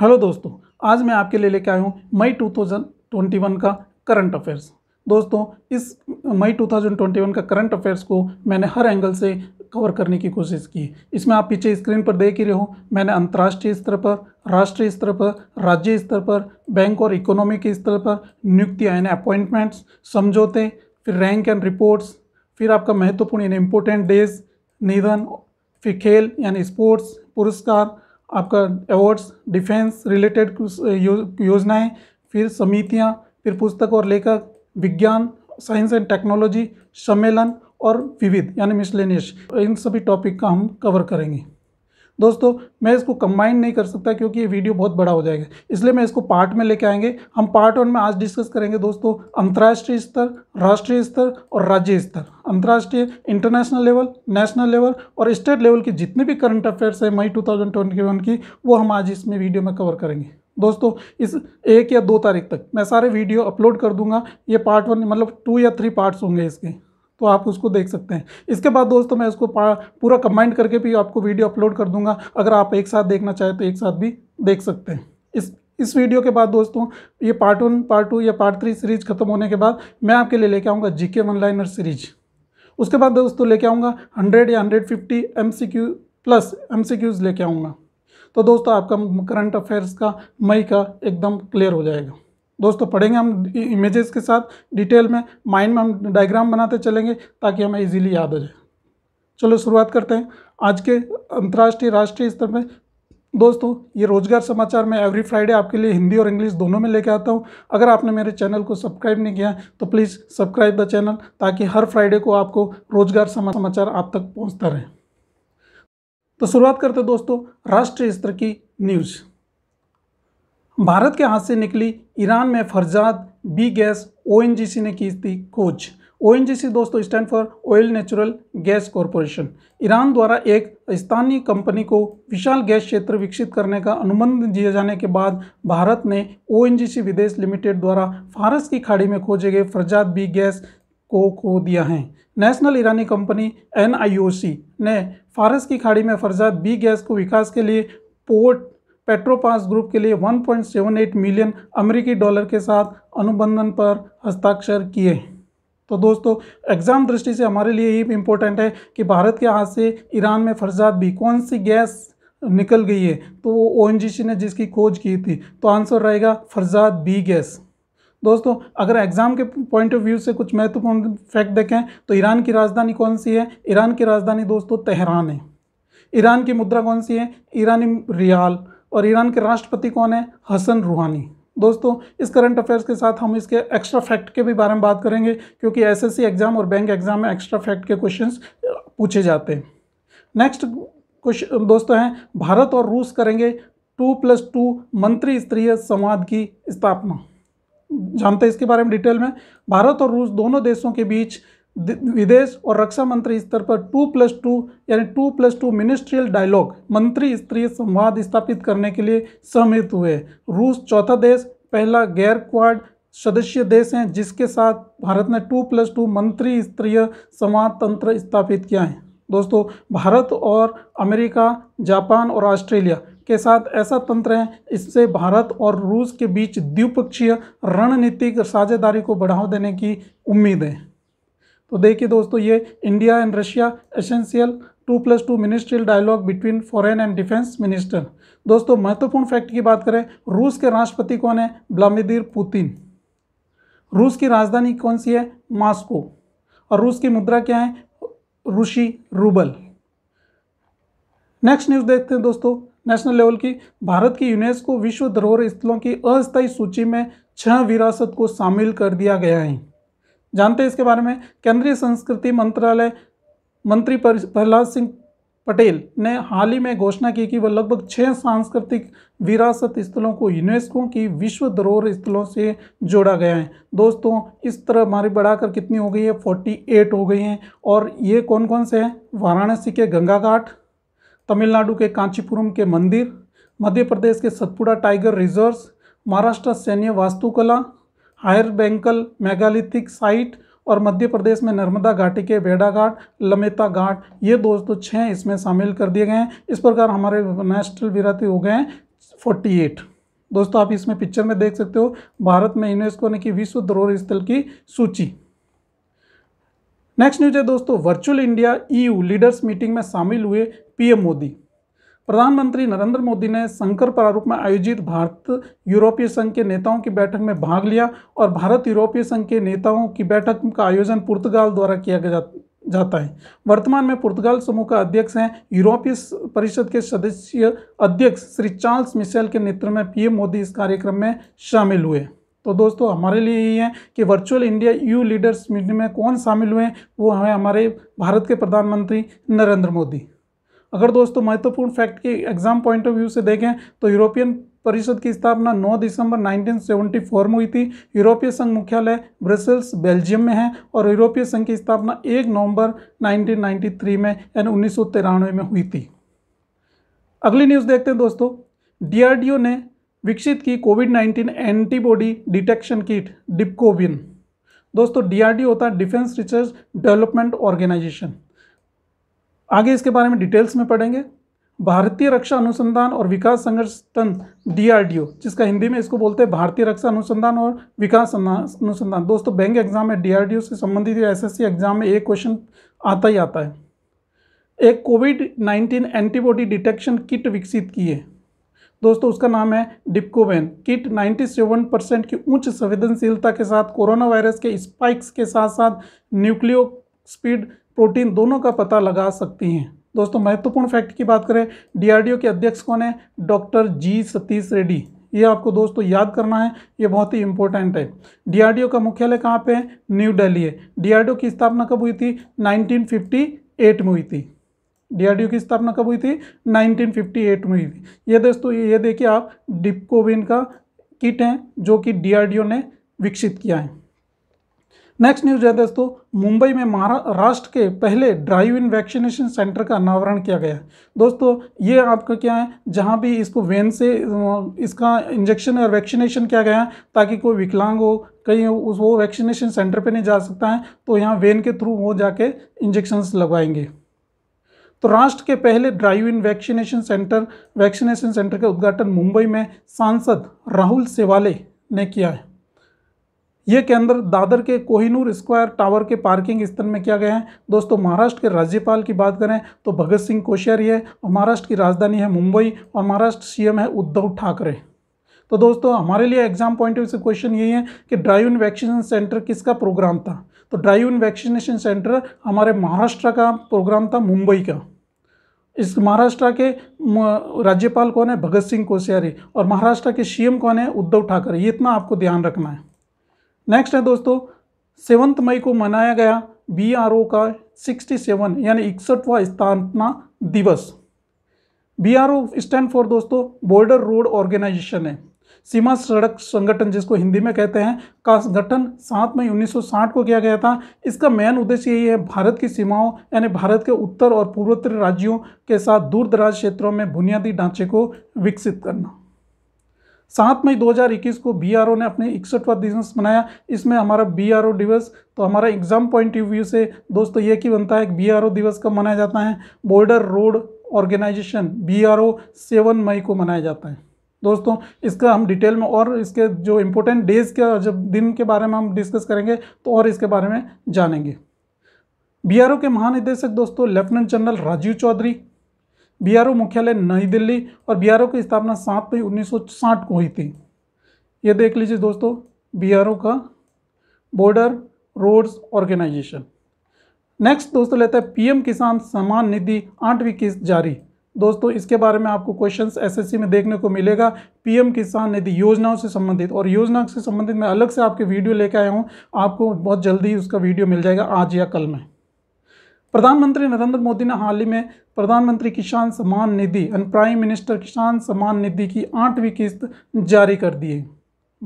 hello दोस्तों आज मैं आपके लिए लेके आया हूँ मई 2021 का करंट अफेयर्स दोस्तों इस मई 2021 का करंट अफेयर्स को मैंने हर एंगल से कवर करने की कोशिश की इसमें आप पीछे स्क्रीन पर देख ही रहे हो मैंने अंतर्राष्ट्रीय स्तर पर राष्ट्रीय स्तर पर राज्य स्तर पर बैंक और इकोनॉमी के स्तर पर नियुक्तियाँ यानी अपॉइंटमेंट्स समझौते फिर रैंक एंड रिपोर्ट्स फिर आपका महत्वपूर्ण यानी इम्पोर्टेंट डेज निधन फिर खेल यानी स्पोर्ट्स पुरस्कार आपका अवार्ड्स डिफेंस रिलेटेड योजनाएं फिर समितियां फिर पुस्तक और लेखक विज्ञान साइंस एंड टेक्नोलॉजी सम्मेलन और विविध यानी मिसलेनियस इन सभी टॉपिक का हम कवर करेंगे दोस्तों मैं इसको कंबाइन नहीं कर सकता क्योंकि ये वीडियो बहुत बड़ा हो जाएगा इसलिए मैं इसको पार्ट में लेके आएंगे हम पार्ट वन में आज डिस्कस करेंगे दोस्तों अंतर्राष्ट्रीय स्तर राष्ट्रीय स्तर और राज्य स्तर अंतर्राष्ट्रीय इंटरनेशनल लेवल नेशनल लेवल और स्टेट लेवल की जितने भी करंट अफेयर्स हैं मई टू की वो हम आज इसमें वीडियो में कवर करेंगे दोस्तों इस एक या दो तारीख तक मैं सारे वीडियो अपलोड कर दूंगा ये पार्ट वन मतलब टू या थ्री पार्ट्स होंगे इसके तो आप उसको देख सकते हैं इसके बाद दोस्तों मैं इसको पूरा कंबाइंड करके भी आपको वीडियो अपलोड कर दूंगा अगर आप एक साथ देखना चाहें तो एक साथ भी देख सकते हैं इस इस वीडियो के बाद दोस्तों ये पार्ट वन पार्ट टू या पार्ट थ्री सीरीज खत्म होने के बाद मैं आपके लिए लेके आऊँगा जी के वन लाइनर सीरीज उसके बाद दोस्तों लेके आऊँगा हंड्रेड या hundred fifty M C Q plus M C Qs लेके आऊँगा तो दोस्तों आपका करंट अफेयर्स का मई का एकदम क्लियर हो जाएगा दोस्तों पढ़ेंगे हम इमेजेस के साथ डिटेल में माइंड में हम डायग्राम बनाते चलेंगे ताकि हमें इजीली याद हो जाए चलो शुरुआत करते हैं आज के अंतर्राष्ट्रीय राष्ट्रीय स्तर में दोस्तों ये रोजगार समाचार मैं एवरी फ्राइडे आपके लिए हिंदी और इंग्लिश दोनों में लेके आता हूँ अगर आपने मेरे चैनल को सब्सक्राइब नहीं किया तो प्लीज़ सब्सक्राइब द चैनल ताकि हर फ्राइडे को आपको रोजगार समाचार आप तक पहुँचता रहे तो शुरुआत करते दोस्तों राष्ट्रीय स्तर की न्यूज़ भारत के हाथ से निकली ईरान में फरजाद बी गैस ओ ने की थी खोज ओ दोस्तों stand for oil natural gas corporation Iran द्वारा एक स्थानीय कंपनी को विशाल गैस क्षेत्र विकसित करने का अनुबंध दिए जाने के बाद भारत ने ओ विदेश लिमिटेड द्वारा फारस की खाड़ी में खोजे गए फरजाद बी गैस को खो दिया है नेशनल ईरानी कंपनी एन ने फारस की खाड़ी में फरजाद बी गैस को विकास के लिए पोर्ट पेट्रोपास ग्रुप के लिए 1.78 मिलियन अमेरिकी डॉलर के साथ अनुबंधन पर हस्ताक्षर किए तो दोस्तों एग्ज़ाम दृष्टि से हमारे लिए ये इम्पोर्टेंट है कि भारत के हाथ से ईरान में फर्जात भी कौन सी गैस निकल गई है तो वो ओ ने जिसकी खोज की थी तो आंसर रहेगा फर्जात बी गैस दोस्तों अगर एग्ज़ाम के पॉइंट ऑफ व्यू से कुछ महत्वपूर्ण फैक्ट देखें तो ईरान की राजधानी कौन सी है ईरान की राजधानी दोस्तों तेहरान है ईरान की मुद्रा कौन सी है ईरानी रियाल और ईरान के राष्ट्रपति कौन है हसन रूहानी दोस्तों इस करंट अफेयर्स के साथ हम इसके एक्स्ट्रा फैक्ट के भी बारे में बात करेंगे क्योंकि एसएससी एग्ज़ाम और बैंक एग्ज़ाम में एक्स्ट्रा फैक्ट के क्वेश्चंस पूछे जाते हैं नेक्स्ट कुछ दोस्तों हैं भारत और रूस करेंगे टू प्लस टू मंत्री स्तरीय संवाद की स्थापना जानते हैं इसके बारे में डिटेल में भारत और रूस दोनों देशों के बीच विदेश और रक्षा मंत्री स्तर पर टू प्लस टू यानी two plus two ministerial dialogue मंत्री स्तरीय संवाद स्थापित करने के लिए सहमित हुए रूस चौथा देश पहला गैर क्वाड सदस्य देश हैं जिसके साथ भारत ने टू प्लस टू मंत्री स्तरीय संवाद तंत्र स्थापित किया है दोस्तों भारत और अमेरिका जापान और ऑस्ट्रेलिया के साथ ऐसा तंत्र है इससे भारत और रूस के बीच द्विपक्षीय रणनीतिक साझेदारी को बढ़ावा देने की उम्मीद है तो देखिए दोस्तों ये India and Russia essential two plus two ministerial dialogue between foreign and defence minister दोस्तों महत्वपूर्ण फैक्ट की बात करें रूस के राष्ट्रपति कौन है ब्लामिदिर पुतिन रूस की राजधानी कौन सी है मास्को और रूस की मुद्रा क्या है रूसी रूबल नेक्स्ट न्यूज़ देखते हैं दोस्तों नेशनल लेवल की भारत की यूनेस्को विश्व धरोहर स्थलों की अस्थायी सूची में छह विरासत को शामिल कर दिया गया है जानते हैं इसके बारे में केंद्रीय संस्कृति मंत्रालय मंत्री प्रहलाद सिंह पटेल ने हाल ही में घोषणा की कि वह लगभग छः सांस्कृतिक विरासत स्थलों को यूनेस्को की विश्व धरोहर स्थलों से जोड़ा गया है दोस्तों इस तरह हमारी बढ़ाकर कितनी हो गई है फोर्टी एट हो गई हैं और ये कौन कौन से हैं वाराणसी के गंगा घाट तमिलनाडु के कांचीपुरम के मंदिर मध्य प्रदेश के सतपुड़ा टाइगर रिजर्व महाराष्ट्र सैन्य वास्तुकला हायर बैंकल मेगालिथिक साइट और मध्य प्रदेश में नर्मदा घाटी के वेडा घाट लमेता घाट ये दोस्तों छः इसमें शामिल कर दिए गए हैं इस प्रकार हमारे नेशनल विराती हो गए हैं फोर्टी एट दोस्तों आप इसमें पिक्चर में देख सकते हो भारत में यूनेस्को ने की विश्व धरोहर स्थल की सूची नेक्स्ट न्यूज है दोस्तों virtual India EU leaders meeting में शामिल हुए पीएम मोदी प्रधानमंत्री नरेंद्र मोदी ने संकर प्रारूप में आयोजित भारत यूरोपीय संघ के नेताओं की बैठक में भाग लिया और भारत यूरोपीय संघ के नेताओं की बैठक का आयोजन पुर्तगाल द्वारा किया गया जाता है वर्तमान में पुर्तगाल समूह का अध्यक्ष हैं यूरोपीय परिषद के सदस्य अध्यक्ष श्री चार्ल्स मिशेल के नेतृत्व में पीएम मोदी इस कार्यक्रम में शामिल हुए तो दोस्तों हमारे लिए यही है कि virtual India EU leaders meeting में कौन शामिल हुए वो हैं हमारे भारत के प्रधानमंत्री नरेंद्र मोदी अगर दोस्तों महत्वपूर्ण फैक्ट के एग्जाम पॉइंट ऑफ व्यू से देखें तो यूरोपियन परिषद की स्थापना 9 दिसंबर 1974 में हुई थी यूरोपीय संघ मुख्यालय ब्रसेल्स बेल्जियम में है और यूरोपीय संघ की स्थापना 1 नवंबर 1993 में यानी उन्नीस में हुई थी अगली न्यूज़ देखते हैं दोस्तों डी ने विकसित की covid 19 antibody detection kit Dipcovan दोस्तों डी होता है डिफेंस रिसर्च डेवलपमेंट ऑर्गेनाइजेशन आगे इसके बारे में डिटेल्स में पढ़ेंगे भारतीय रक्षा अनुसंधान और विकास संगठन डीआरडीओ जिसका हिंदी में इसको बोलते हैं भारतीय रक्षा अनुसंधान और विकास अनुसंधान दोस्तों बैंक एग्जाम में डीआरडीओ से संबंधित एस एसएससी एग्जाम में एक क्वेश्चन आता ही आता है एक कोविड 19 एंटीबॉडी डिटेक्शन किट विकसित की है दोस्तों उसका नाम है डिपकोवेन किट 97 परसेंट की उच्च संवेदनशीलता के साथ कोरोना वायरस के स्पाइक्स के साथ साथ न्यूक्लियो स्पीड प्रोटीन दोनों का पता लगा सकती हैं दोस्तों महत्वपूर्ण फैक्ट की बात करें डीआरडीओ के अध्यक्ष कौन है डॉक्टर जी सतीश रेड्डी ये आपको दोस्तों याद करना है ये बहुत ही इंपॉर्टेंट है डीआरडीओ का मुख्यालय कहाँ पे है न्यू दिल्ली है डीआरडीओ की स्थापना कब हुई थी 1958 में हुई थी डीआरडीओ की स्थापना कब हुई थी 1958 में हुई थी ये दोस्तों ये देखिए आप डिपकोविन का किट है जो कि डी ने विकसित किया है नेक्स्ट न्यूज है दोस्तों मुंबई में महाराष्ट्र के पहले ड्राइव इन वैक्सीनेशन सेंटर का अनावरण किया गया है दोस्तों ये आपका क्या है जहाँ भी इसको वैन से इसका इंजेक्शन और वैक्सीनेशन किया गया है ताकि कोई विकलांग हो कहीं उस वो वैक्सीनेशन सेंटर पे नहीं जा सकता है तो यहाँ वैन के थ्रू वो जाके इंजेक्शन्स लगवाएंगे तो राष्ट्र के पहले drive in vaccination centre vaccination centre का उद्घाटन मुंबई में सांसद राहुल सेवाले ने किया है ये के अंदर दादर के कोहिनूर स्क्वायर टावर के पार्किंग स्थल में किया गया है दोस्तों महाराष्ट्र के राज्यपाल की बात करें तो भगत सिंह कोश्यारी है और महाराष्ट्र की राजधानी है मुंबई और महाराष्ट्र सीएम है उद्धव ठाकरे तो दोस्तों हमारे लिए एग्जाम पॉइंट ऑफ से क्वेश्चन यही है कि ड्राइव इन वैक्सीनेशन सेंटर किसका प्रोग्राम था तो ड्राइव इन वैक्सीनेशन सेंटर हमारे महाराष्ट्र का प्रोग्राम था मुंबई का इस महाराष्ट्र के राज्यपाल कौन है भगत सिंह कोश्यारी और महाराष्ट्र के सीएम कौन है उद्धव ठाकरे ये इतना आपको ध्यान रखना है नेक्स्ट है दोस्तों सेवन्थ मई को मनाया गया बी आर ओ का सिक्सटी सेवन यानी इकसठवा स्थापना दिवस B R O stand for दोस्तों बॉर्डर रोड ऑर्गेनाइजेशन है सीमा सड़क संगठन जिसको हिंदी में कहते हैं का गठन सात मई 1960 को किया गया था इसका मेन उद्देश्य यही है भारत की सीमाओं यानी भारत के उत्तर और पूर्वोत्तर राज्यों के साथ दूर दराज क्षेत्रों में बुनियादी ढांचे को विकसित करना सात मई 2021 को बी ने अपने इकसठवा दिवस मनाया इसमें हमारा बी दिवस तो हमारा एग्ज़ाम पॉइंट ऑफ व्यू से दोस्तों ये की बनता है कि बीआरओ दिवस कब मनाया जाता है border road organisation B seven मई को मनाया जाता है दोस्तों इसका हम डिटेल में और इसके जो इम्पोर्टेंट डेज़ के जब दिन के बारे में हम डिस्कस करेंगे तो और इसके बारे में जानेंगे बीआरओ के महानिदेशक दोस्तों lieutenant general Rajiv Chaudhary BRO मुख्यालय नई दिल्ली और बीआरओ की स्थापना सात मई उन्नीस को हुई थी ये देख लीजिए दोस्तों बीआरओ का बॉर्डर रोड्स ऑर्गेनाइजेशन नेक्स्ट दोस्तों लेते हैं पीएम किसान सम्मान निधि आठवीं किस्त जारी दोस्तों इसके बारे में आपको क्वेश्चंस एसएससी में देखने को मिलेगा पीएम किसान निधि योजनाओं से संबंधित और योजना से संबंधित मैं अलग से आपके वीडियो लेके आया हूँ आपको बहुत जल्दी उसका वीडियो मिल जाएगा आज या कल में प्रधानमंत्री नरेंद्र मोदी ने हाल ही में प्रधानमंत्री किसान सम्मान निधि एंड प्राइम मिनिस्टर किसान सम्मान निधि की आठवीं किस्त जारी कर दी है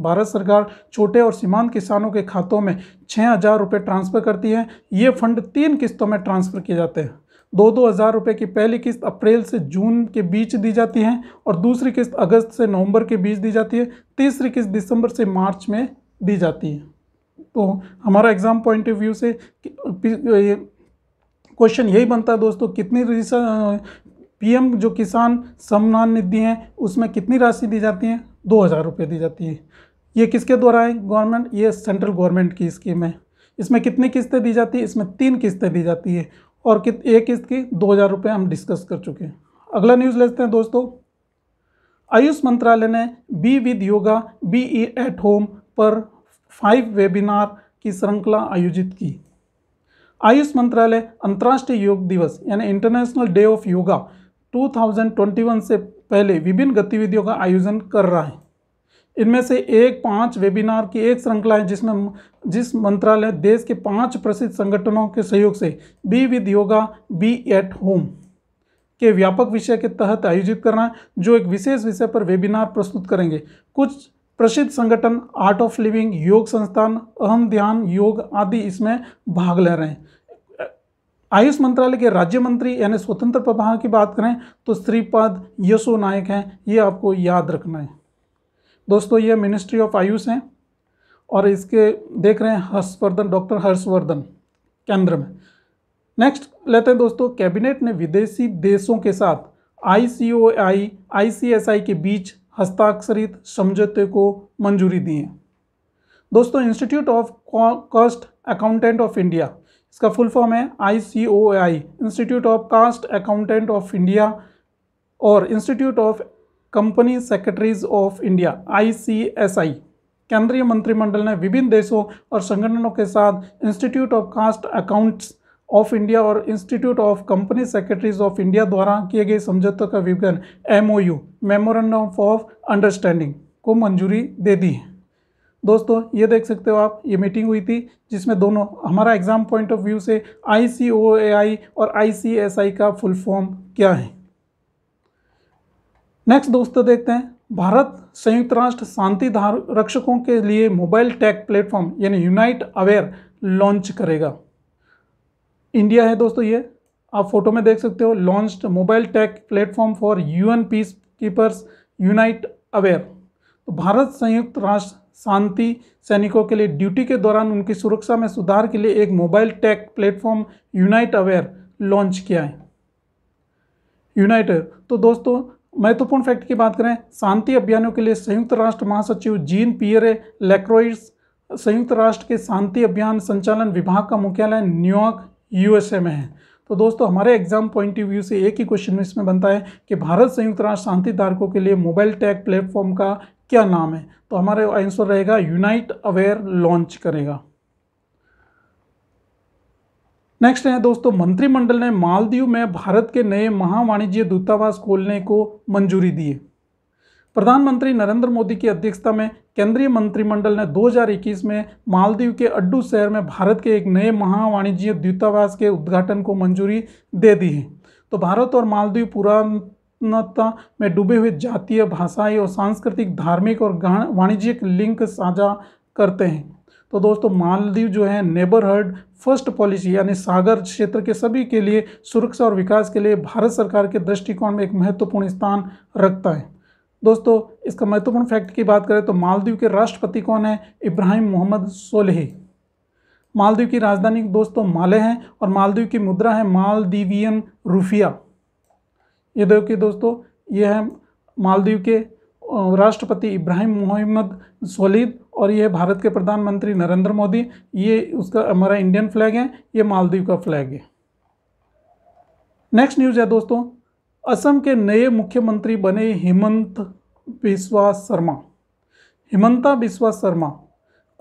भारत सरकार छोटे और सीमांत किसानों के खातों में छः हज़ार रुपये ट्रांसफ़र करती है ये फंड तीन किस्तों में ट्रांसफ़र किए जाते हैं दो दो हज़ार रुपये की पहली किस्त अप्रैल से जून के बीच दी जाती है और दूसरी किस्त अगस्त से नवंबर के बीच दी जाती है तीसरी किस्त दिसंबर से मार्च में दी जाती है तो हमारा एग्ज़ाम पॉइंट ऑफ व्यू से क्वेश्चन यही बनता है दोस्तों कितनी पीएम जो किसान सम्मान निधि है उसमें कितनी राशि दी जाती है दो हज़ार रुपये दी जाती है ये किसके द्वारा है गवर्नमेंट ये सेंट्रल गवर्नमेंट की स्कीम है इसमें कितनी किस्तें दी जाती है इसमें तीन किस्तें दी जाती है और कित एक किस्त की दो हज़ार रुपये हम डिस्कस कर चुके हैं अगला न्यूज़ लेते हैं दोस्तों आयुष मंत्रालय ने बी विद योगा बी ई एट होम पर फाइव वेबिनार की श्रृंखला आयोजित की आयुष मंत्रालय अंतर्राष्ट्रीय योग दिवस यानी इंटरनेशनल डे ऑफ योगा 2021 से पहले विभिन्न गतिविधियों का आयोजन कर रहा है इनमें से एक पाँच वेबिनार की एक श्रृंखला है जिसमें जिस मंत्रालय देश के पाँच प्रसिद्ध संगठनों के सहयोग से be with yoga be at home के व्यापक विषय के तहत आयोजित कर रहा है जो एक विशेष विषय पर वेबिनार प्रस्तुत करेंगे कुछ प्रसिद्ध संगठन आर्ट ऑफ लिविंग योग संस्थान अहम ध्यान योग आदि इसमें भाग ले रहे हैं आयुष मंत्रालय के राज्य मंत्री यानी स्वतंत्र प्रभार की बात करें तो श्रीपद यशो नायक हैं ये आपको याद रखना है दोस्तों ये मिनिस्ट्री ऑफ आयुष हैं और इसके देख रहे हैं हर्षवर्धन डॉक्टर हर्षवर्धन केंद्र में नेक्स्ट लेते हैं दोस्तों कैबिनेट ने विदेशी देशों के साथ आईसीओआई आईसीएसआई के बीच हस्ताक्षरित समझौते को मंजूरी दी है दोस्तों institute of cost accountant of India इसका फुल फॉर्म है I C O I institute of cost accountant of India और institute of company secretaries of India I C S I केंद्रीय मंत्रिमंडल ने विभिन्न देशों और संगठनों के साथ institute of cost accounts of India और institute of company secretaries of India द्वारा किए गए समझौतों का विवरण M O U memorandum of understanding को मंजूरी दे दी है दोस्तों ये देख सकते हो आप ये मीटिंग हुई थी जिसमें दोनों हमारा एग्ज़ाम पॉइंट ऑफ व्यू से आई और आई का फुल फॉर्म क्या है नेक्स्ट दोस्तों देखते हैं भारत संयुक्त राष्ट्र शांति धार रक्षकों के लिए मोबाइल टैग प्लेटफॉर्म यानी यूनाइट अवेयर लॉन्च करेगा इंडिया है दोस्तों ये आप फोटो में देख सकते हो launched mobile tag platform for UN peace keepers unite aware तो भारत संयुक्त राष्ट्र शांति सैनिकों के लिए ड्यूटी के दौरान उनकी सुरक्षा में सुधार के लिए एक mobile tech platform unite aware launch किया है यूनाइट तो दोस्तों महत्वपूर्ण फैक्ट की बात करें शांति अभियानों के लिए संयुक्त राष्ट्र महासचिव जीन पियरे लेक्रोइस संयुक्त राष्ट्र के शांति अभियान संचालन विभाग का मुख्यालय न्यूयॉर्क यूएसए में है तो दोस्तों हमारे एग्जाम पॉइंट ऑफ व्यू से एक ही क्वेश्चन इसमें बनता है कि भारत संयुक्त राष्ट्र शांति धारकों के लिए मोबाइल टैग प्लेटफॉर्म का क्या नाम है तो हमारा आंसर रहेगा यूनाइट अवेयर लॉन्च करेगा नेक्स्ट है दोस्तों मंत्रिमंडल ने मालदीव में भारत के नए महावाणिज्य दूतावास खोलने को मंजूरी दी है प्रधानमंत्री नरेंद्र मोदी की अध्यक्षता में केंद्रीय मंत्रिमंडल ने 2021 में मालदीव के अड्डू शहर में भारत के एक नए महावाणिज्य दूतावास के उद्घाटन को मंजूरी दे दी है तो भारत और मालदीव पुरान विविधता में डूबे हुए जातीय भाषाई और सांस्कृतिक धार्मिक और वाणिज्यिक लिंक साझा करते हैं तो दोस्तों मालदीव जो है नेबरहड फर्स्ट पॉलिसी यानी सागर क्षेत्र के सभी के लिए सुरक्षा और विकास के लिए भारत सरकार के दृष्टिकोण में एक महत्वपूर्ण स्थान रखता है दोस्तों इसका महत्वपूर्ण फैक्ट की बात करें तो मालदीव के राष्ट्रपति कौन है इब्राहिम मोहम्मद सोलह मालदीव की राजधानी दोस्तों माले हैं और मालदीव की मुद्रा है मालदीवियन रूफिया ये देखिए दोस्तों ये है मालदीव के राष्ट्रपति इब्राहिम मोहम्मद सोलिद और ये भारत के प्रधानमंत्री नरेंद्र मोदी ये उसका हमारा इंडियन फ्लैग है ये मालदीव का फ्लैग है नेक्स्ट न्यूज़ है दोस्तों असम के नए मुख्यमंत्री बने हेमंत बिस्वा शर्मा हेमंता बिस्वा शर्मा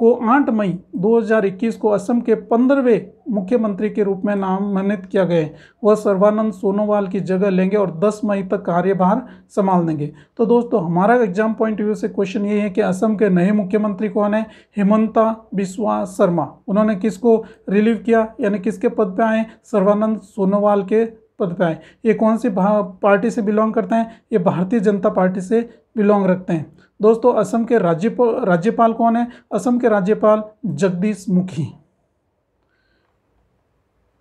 को 8 मई 2021 को असम के पंद्रहवें मुख्यमंत्री के रूप में नामानित किया गया है वह सर्वानंद सोनोवाल की जगह लेंगे और 10 मई तक कार्यभार संभाल लेंगे तो दोस्तों हमारा एग्जाम पॉइंट व्यू से क्वेश्चन ये है कि असम के नए मुख्यमंत्री कौन है हेमंता बिस्वा शर्मा उन्होंने किसको रिलीव किया यानी किसके पद पर आए सर्वानंद सोनोवाल के पद पर आए ये कौन सी पार्टी से बिलोंग करते हैं ये भारतीय जनता पार्टी से बिलोंग रखते हैं दोस्तों असम के राज्यपा राज्यपाल कौन है असम के राज्यपाल जगदीश मुखी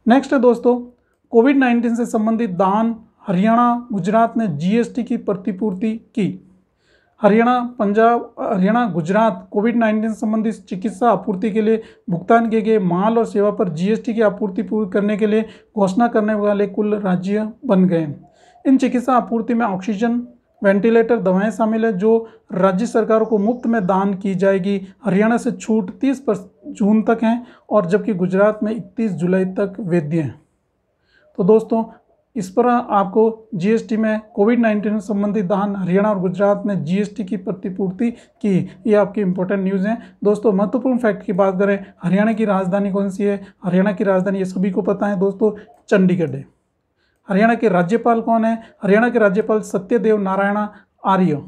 नेक्स्ट है दोस्तों कोविड नाइन्टीन से संबंधित दान हरियाणा गुजरात ने जीएसटी की प्रतिपूर्ति की हरियाणा पंजाब हरियाणा गुजरात कोविड नाइन्टीन संबंधित चिकित्सा आपूर्ति के लिए भुगतान किए गए माल और सेवा पर जीएसटी की आपूर्ति पूरी करने के लिए घोषणा करने वाले कुल राज्य बन गए इन चिकित्सा आपूर्ति में ऑक्सीजन वेंटिलेटर दवाएं शामिल हैं जो राज्य सरकारों को मुफ्त में दान की जाएगी हरियाणा से छूट तीस जून तक हैं और जबकि गुजरात में इकतीस जुलाई तक वैध हैं तो दोस्तों इस पर आपको जीएसटी में कोविड नाइन्टीन संबंधित दान हरियाणा और गुजरात ने जीएसटी की प्रतिपूर्ति की ये आपकी इंपॉर्टेंट न्यूज़ हैं दोस्तों महत्वपूर्ण फैक्ट की बात करें हरियाणा की राजधानी कौन सी है हरियाणा की राजधानी ये सभी को पता है दोस्तों चंडीगढ़ है हरियाणा के राज्यपाल कौन है हरियाणा के राज्यपाल सत्यदेव नारायण आर्य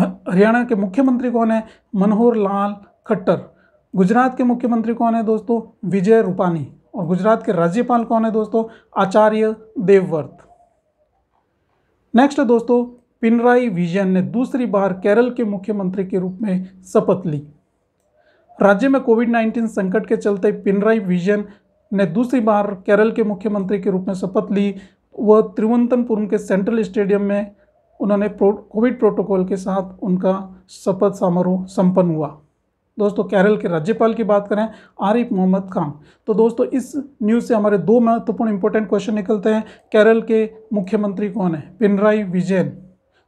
हरियाणा के मुख्यमंत्री कौन है मनोहर लाल खट्टर गुजरात के मुख्यमंत्री कौन है दोस्तों विजय रूपानी और गुजरात के राज्यपाल कौन है दोस्तों आचार्य देवव्रत नेक्स्ट दोस्तों पिनराई विजयन ने दूसरी बार केरल के मुख्यमंत्री के रूप में शपथ ली राज्य में कोविड 19 संकट के चलते पिनराई विजयन ने दूसरी बार केरल के मुख्यमंत्री के रूप में शपथ ली वह त्रिवंतनपुरम के सेंट्रल स्टेडियम में उन्होंने प्रो, कोविड प्रोटोकॉल के साथ उनका शपथ समारोह संपन्न हुआ दोस्तों केरल के राज्यपाल की बात करें आरिफ मोहम्मद खान तो दोस्तों इस न्यूज़ से हमारे दो महत्वपूर्ण इंपॉर्टेंट क्वेश्चन निकलते हैं केरल के मुख्यमंत्री कौन है पिनराई विजयन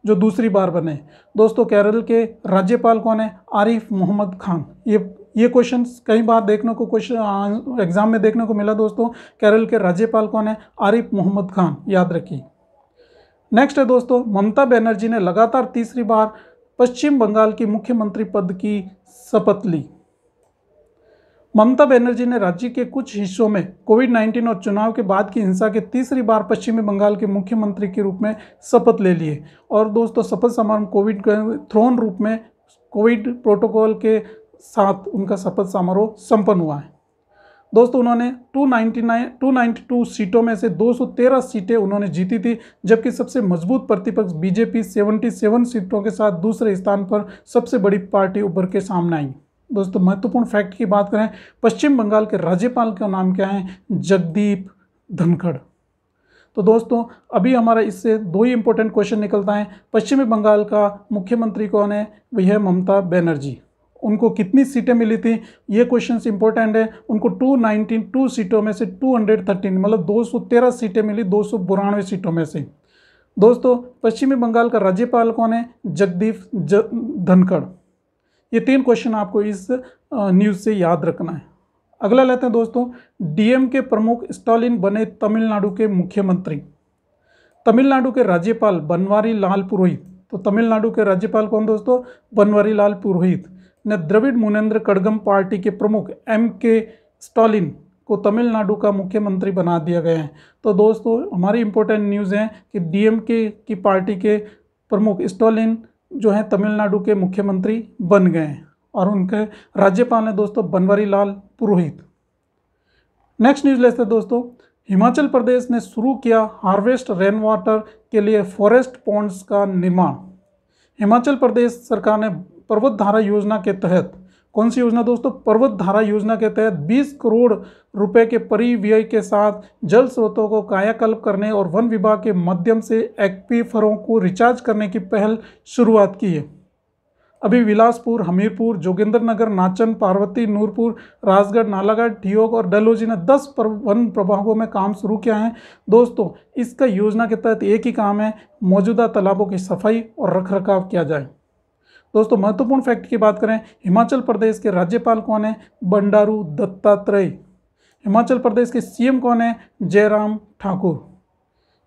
जो दूसरी बार बने दोस्तों केरल के राज्यपाल कौन है आरिफ मोहम्मद खान ये ये क्वेश्चन कई बार देखने को क्वेश्चन एग्जाम में देखने को मिला दोस्तों केरल के राज्यपाल कौन है आरिफ मोहम्मद खान याद रखिए नेक्स्ट है दोस्तों ममता बनर्जी ने लगातार तीसरी बार पश्चिम बंगाल की मुख्यमंत्री पद की शपथ ली ममता बनर्जी ने राज्य के कुछ हिस्सों में कोविड 19 और चुनाव के बाद की हिंसा के तीसरी बार पश्चिमी बंगाल के मुख्यमंत्री के रूप में शपथ ले लिए और दोस्तों शपथ समारोह कोविड थ्रोन रूप में कोविड प्रोटोकॉल के साथ उनका शपथ समारोह संपन्न हुआ है दोस्तों उन्होंने 299 292 सीटों में से 213 सीटें उन्होंने जीती थी जबकि सबसे मजबूत प्रतिपक्ष बीजेपी 77 सीटों के साथ दूसरे स्थान पर सबसे बड़ी पार्टी उभर के सामने आई दोस्तों महत्वपूर्ण फैक्ट की बात करें पश्चिम बंगाल के राज्यपाल का नाम क्या है जगदीप धनखड़ तो दोस्तों अभी हमारा इससे दो ही इम्पोर्टेंट क्वेश्चन निकलता है पश्चिमी बंगाल का मुख्यमंत्री कौन है वह है ममता बनर्जी उनको कितनी सीटें मिली थी ये क्वेश्चन इंपॉर्टेंट है उनको टू नाइनटीन टू सीटों में से टू हंड्रेड थर्टीन मतलब दो सौ तेरह सीटें मिली दो सौ बुरानवे सीटों में से दोस्तों पश्चिमी बंगाल का राज्यपाल कौन है जगदीप ज धनखड़ ये तीन क्वेश्चन आपको इस न्यूज़ से याद रखना है अगला लेते हैं दोस्तों डीएम के प्रमुख स्टालिन बने तमिलनाडु के मुख्यमंत्री तमिलनाडु के राज्यपाल बनवारी लाल पुरोहित तो तमिलनाडु के राज्यपाल कौन दोस्तों बनवारी लाल पुरोहित ने द्रविड मुनेन्द्र कड़गम पार्टी के प्रमुख एम के स्टालिन को तमिलनाडु का मुख्यमंत्री बना दिया गया है तो दोस्तों हमारी इम्पोर्टेंट न्यूज़ है कि डीएमके की पार्टी के प्रमुख स्टालिन जो है तमिलनाडु के मुख्यमंत्री बन गए हैं और उनके राज्यपाल हैं दोस्तों बनवारी लाल पुरोहित नेक्स्ट न्यूज़ लेते हैं दोस्तों हिमाचल प्रदेश ने शुरू किया हार्वेस्ट रेन वाटर के लिए फॉरेस्ट पॉन्ड्स का निर्माण हिमाचल प्रदेश सरकार ने पर्वत धारा योजना के तहत कौन सी योजना दोस्तों पर्वत धारा योजना के तहत 20 करोड़ रुपए के परिव्यय के साथ जल स्रोतों को कायाकल्प करने और वन विभाग के माध्यम से एक्वीफरों को रिचार्ज करने की पहल शुरुआत की है अभी विलासपुर हमीरपुर जोगिंदर नगर नाचन पार्वती नूरपुर राजगढ़ नालागढ़ ठियोग और डलोजी ने 10 पर वन प्रभागों में काम शुरू किया है दोस्तों इसका योजना के तहत एक ही काम है मौजूदा तालाबों की सफाई और रखरखाव किया जाए दोस्तों महत्वपूर्ण फैक्ट की बात करें हिमाचल प्रदेश के राज्यपाल कौन है बंडारू दत्तात्रेय हिमाचल प्रदेश के सीएम कौन है जयराम ठाकुर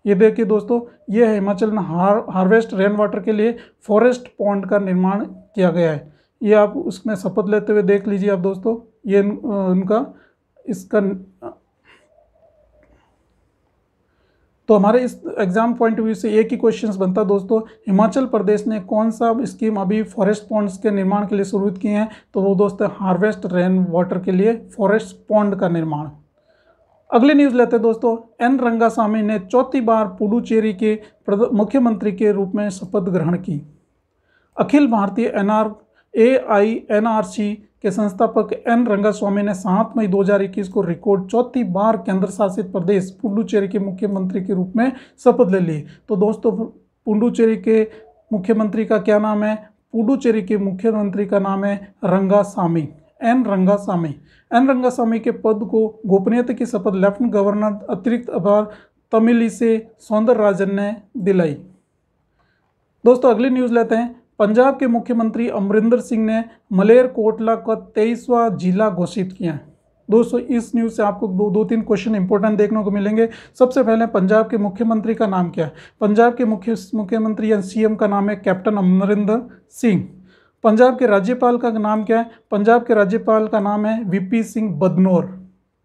ये देखिए दोस्तों ये है हिमाचल में हार हार्वेस्ट रेन वाटर के लिए फॉरेस्ट पॉन्ड का निर्माण किया गया है ये आप उसमें शपथ लेते हुए देख लीजिए आप दोस्तों ये उनका इसका तो हमारे इस एग्ज़ाम पॉइंट ऑफ व्यू से एक ही क्वेश्चन बनता दोस्तों हिमाचल प्रदेश ने कौन सा स्कीम अभी फॉरेस्ट पॉन्ड्स के निर्माण के लिए शुरू किए हैं तो वो दोस्तों हार्वेस्ट रेन वाटर के लिए फॉरेस्ट पॉन्ड का निर्माण अगले न्यूज़ लेते हैं दोस्तों एन रंगास्वामी ने चौथी बार पुडुचेरी के मुख्यमंत्री के रूप में शपथ ग्रहण की अखिल भारतीय N R A I N R C के संस्थापक एन रंगास्वामी ने सात मई 2021 को रिकॉर्ड चौथी बार केंद्र शासित प्रदेश पुडुचेरी के मुख्यमंत्री के रूप में शपथ ले ली तो दोस्तों पुडुचेरी के मुख्यमंत्री का क्या नाम है पुडुचेरी के मुख्यमंत्री का नाम है रंगास्वामी एन रंगास्वामी एन रंगास्वामी के पद को गोपनीयता की शपथ लेफ्टिनेंट गवर्नर अतिरिक्त अभार तमिली से सौंदर राजन ने दिलाई दोस्तों अगली न्यूज़ लेते हैं पंजाब के मुख्यमंत्री अमरिंदर सिंह ने मलेर कोटला का तेईसवा जिला घोषित किया है दोस्तों इस न्यूज़ से आपको दो दो तीन क्वेश्चन इंपॉर्टेंट देखने को मिलेंगे सबसे पहले पंजाब के मुख्यमंत्री का नाम क्या है पंजाब के मुख्य मुख्यमंत्री या सीएम का नाम है कैप्टन अमरिंदर सिंह पंजाब के राज्यपाल का नाम क्या है पंजाब के राज्यपाल का नाम है वीपी सिंह बदनौर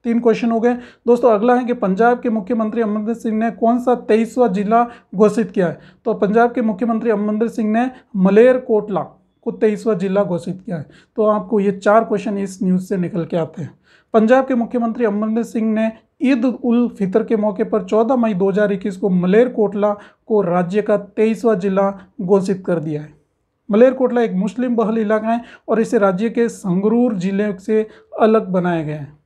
तीन क्वेश्चन हो गए दोस्तों अगला है कि पंजाब के मुख्यमंत्री अमरिंदर सिंह ने कौन सा तेईसवा जिला घोषित किया है तो पंजाब के मुख्यमंत्री अमरिंदर सिंह ने मलेर कोटला को तेईसवा जिला घोषित किया है तो आपको ये चार क्वेश्चन इस न्यूज़ से निकल के आते हैं पंजाब के मुख्यमंत्री अमरिंदर सिंह ने ईद उल फितर के मौके पर 14 मई 2021 को मलेर कोटला को राज्य का तेईसवा जिला घोषित कर दिया है मलेर कोटला एक मुस्लिम बहल इलाका है और इसे राज्य के संगरूर जिले से अलग बनाया गया है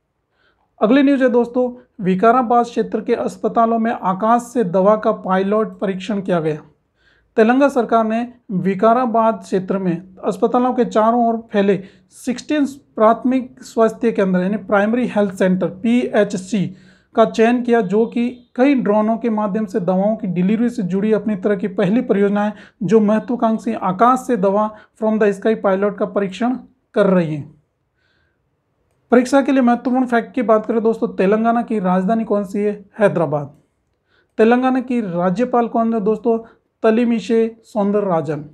अगली न्यूज है दोस्तों विकाराबाद क्षेत्र के अस्पतालों में आकाश से दवा का पायलट परीक्षण किया गया तेलंगाना सरकार ने विकाराबाद क्षेत्र में अस्पतालों के चारों ओर फैले 16 प्राथमिक स्वास्थ्य केंद्र यानी प्राइमरी हेल्थ सेंटर पीएचसी का चयन किया जो कि कई ड्रोनों के माध्यम से दवाओं की डिलीवरी से जुड़ी अपनी तरह की पहली परियोजना है जो महत्वाकांक्षी आकाश से दवा फ्रॉम द स्काई पायलट का परीक्षण कर रही है परीक्षा के लिए महत्वपूर्ण फैक्ट की बात करें दोस्तों तेलंगाना की राजधानी कौन सी है हैदराबाद तेलंगाना की राज्यपाल कौन है दोस्तों तलीमिशे सौंदर राजन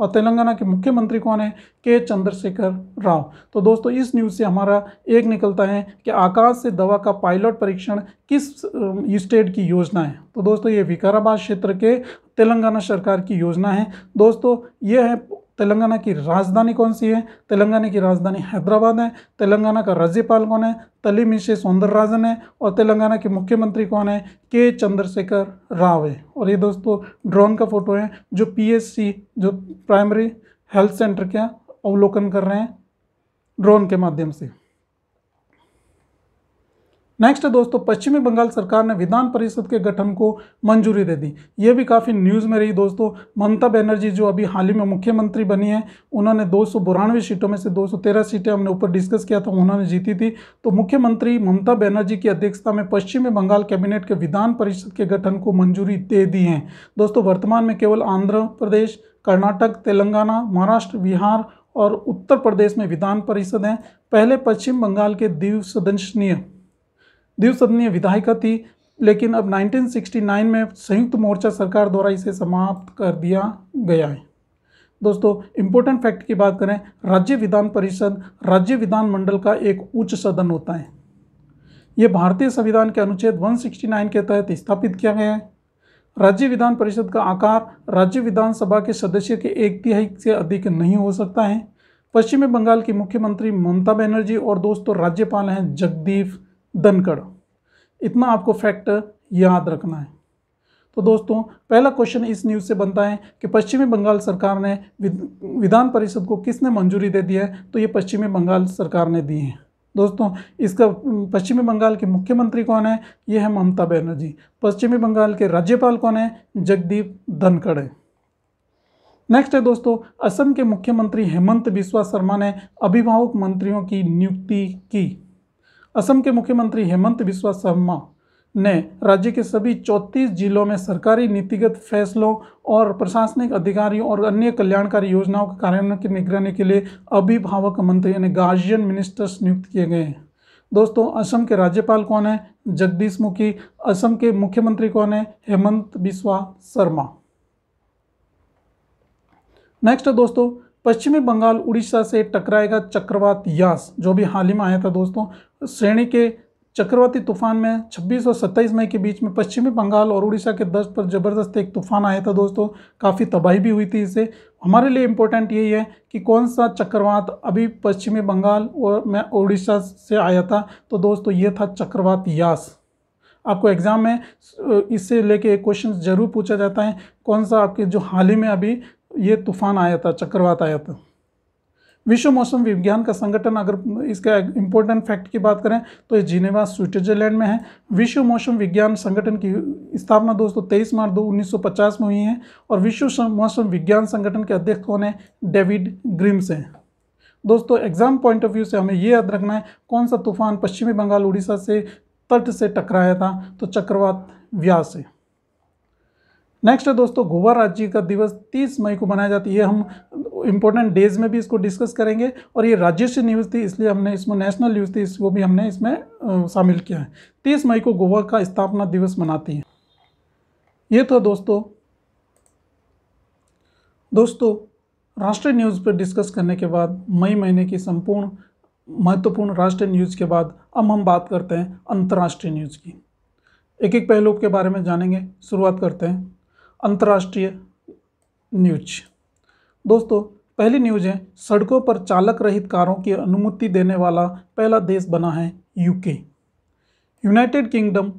और तेलंगाना के मुख्यमंत्री कौन है के चंद्रशेखर राव तो दोस्तों इस न्यूज़ से हमारा एक निकलता है कि आकाश से दवा का पायलट परीक्षण किस स्टेट की योजना है तो दोस्तों ये विकाराबाद क्षेत्र के तेलंगाना सरकार की योजना है दोस्तों ये है तेलंगाना की राजधानी कौन सी है तेलंगाना की राजधानी हैदराबाद है तेलंगाना का राज्यपाल कौन है तलीम सौंदर राजन है और तेलंगाना के मुख्यमंत्री कौन है के चंद्रशेखर राव है और ये दोस्तों ड्रोन का फोटो है जो पी जो प्राइमरी हेल्थ सेंटर का अवलोकन कर रहे हैं ड्रोन के माध्यम से नेक्स्ट है दोस्तों पश्चिमी बंगाल सरकार ने विधान परिषद के गठन को मंजूरी दे दी ये भी काफ़ी न्यूज़ में रही दोस्तों ममता बनर्जी जो अभी हाल ही में मुख्यमंत्री बनी है उन्होंने दो सीटों में से दो सीटें हमने ऊपर डिस्कस किया था उन्होंने जीती थी तो मुख्यमंत्री ममता बनर्जी की अध्यक्षता में पश्चिमी बंगाल कैबिनेट के विधान परिषद के गठन को मंजूरी दे दी है दोस्तों वर्तमान में केवल आंध्र प्रदेश कर्नाटक तेलंगाना महाराष्ट्र बिहार और उत्तर प्रदेश में विधान परिषद हैं पहले पश्चिम बंगाल के दीव सदस्यनीय देव सदनीय विधायिका थी लेकिन अब 1969 में संयुक्त मोर्चा सरकार द्वारा इसे समाप्त कर दिया गया है दोस्तों इम्पोर्टेंट फैक्ट की बात करें राज्य विधान परिषद राज्य विधान मंडल का एक उच्च सदन होता है ये भारतीय संविधान के अनुच्छेद 169 के तहत स्थापित किया गया है राज्य विधान परिषद का आकार राज्य विधानसभा के सदस्य के एक तिहाई से अधिक नहीं हो सकता है पश्चिमी बंगाल की मुख्यमंत्री ममता बनर्जी और दोस्तों राज्यपाल हैं जगदीप धनकड़ इतना आपको फैक्ट याद रखना है तो दोस्तों पहला क्वेश्चन इस न्यूज़ से बनता है कि पश्चिमी बंगाल सरकार ने विधान परिषद को किसने मंजूरी दे दी है तो ये पश्चिमी बंगाल सरकार ने दी है दोस्तों इसका पश्चिमी बंगाल के मुख्यमंत्री कौन है ये है ममता बनर्जी पश्चिमी बंगाल के राज्यपाल कौन है जगदीप धनखड़ है नेक्स्ट है दोस्तों असम के मुख्यमंत्री हेमंत बिस्वा शर्मा ने अभिभावक मंत्रियों की नियुक्ति की असम के मुख्यमंत्री हेमंत बिस्वा शर्मा ने राज्य के सभी 34 जिलों में सरकारी नीतिगत फैसलों और प्रशासनिक अधिकारियों और अन्य कल्याणकारी योजनाओं के कार्यान्वयन की निगरानी के लिए अभिभावक मंत्री यानी गार्जियन मिनिस्टर्स नियुक्त किए गए हैं दोस्तों असम के राज्यपाल कौन है जगदीश मुखी असम के मुख्यमंत्री कौन है हेमंत बिस्वा शर्मा नेक्स्ट दोस्तों पश्चिमी बंगाल उड़ीसा से टकराएगा चक्रवात यास जो भी हाल ही में आया था दोस्तों श्रेणी के चक्रवाती तूफान में 26 और 27 मई के बीच में पश्चिमी बंगाल और उड़ीसा के दस पर ज़बरदस्त एक तूफान आया था दोस्तों काफ़ी तबाही भी हुई थी इससे हमारे लिए इम्पोर्टेंट यही है कि कौन सा चक्रवात अभी पश्चिमी बंगाल और मैं उड़ीसा से आया था तो दोस्तों ये था चक्रवात यास आपको एग्ज़ाम में इससे लेके एक क्वेश्चन ज़रूर पूछा जाता है कौन सा आपके जो हाल ही में अभी ये तूफान आया था चक्रवात आया था विश्व मौसम विज्ञान का संगठन अगर इसका इंपॉर्टेंट फैक्ट की बात करें तो ये जिनेवा स्विट्जरलैंड में है विश्व मौसम विज्ञान संगठन की स्थापना दोस्तों तेईस मार्च दो उन्नीस में हुई है और विश्व मौसम विज्ञान संगठन के अध्यक्ष कौन है डेविड ग्रिम्स हैं दोस्तों एग्जाम पॉइंट ऑफ व्यू से हमें ये याद रखना है कौन सा तूफान पश्चिमी बंगाल उड़ीसा से तट से टकराया था तो चक्रवात व्यास से नेक्स्ट है दोस्तों गोवा राज्य का दिवस 30 मई को मनाया जाती है ये हम इंपॉर्टेंट डेज में भी इसको डिस्कस करेंगे और ये राजस्व न्यूज़ थी इसलिए हमने इसमें नेशनल न्यूज़ थी इसको भी हमने इसमें शामिल किया है तीस मई को गोवा का स्थापना दिवस मनाती है ये था दोस्तों दोस्तों राष्ट्रीय न्यूज़ पर डिस्कस करने के बाद मई महीने की संपूर्ण महत्वपूर्ण राष्ट्रीय न्यूज़ के बाद अब हम बात करते हैं अंतर्राष्ट्रीय न्यूज़ की एक एक पहलू के बारे में जानेंगे शुरुआत करते हैं अंतर्राष्ट्रीय न्यूज दोस्तों पहली न्यूज है सड़कों पर चालक रहित कारों की अनुमति देने वाला पहला देश बना है यूके यूनाइटेड किंगडम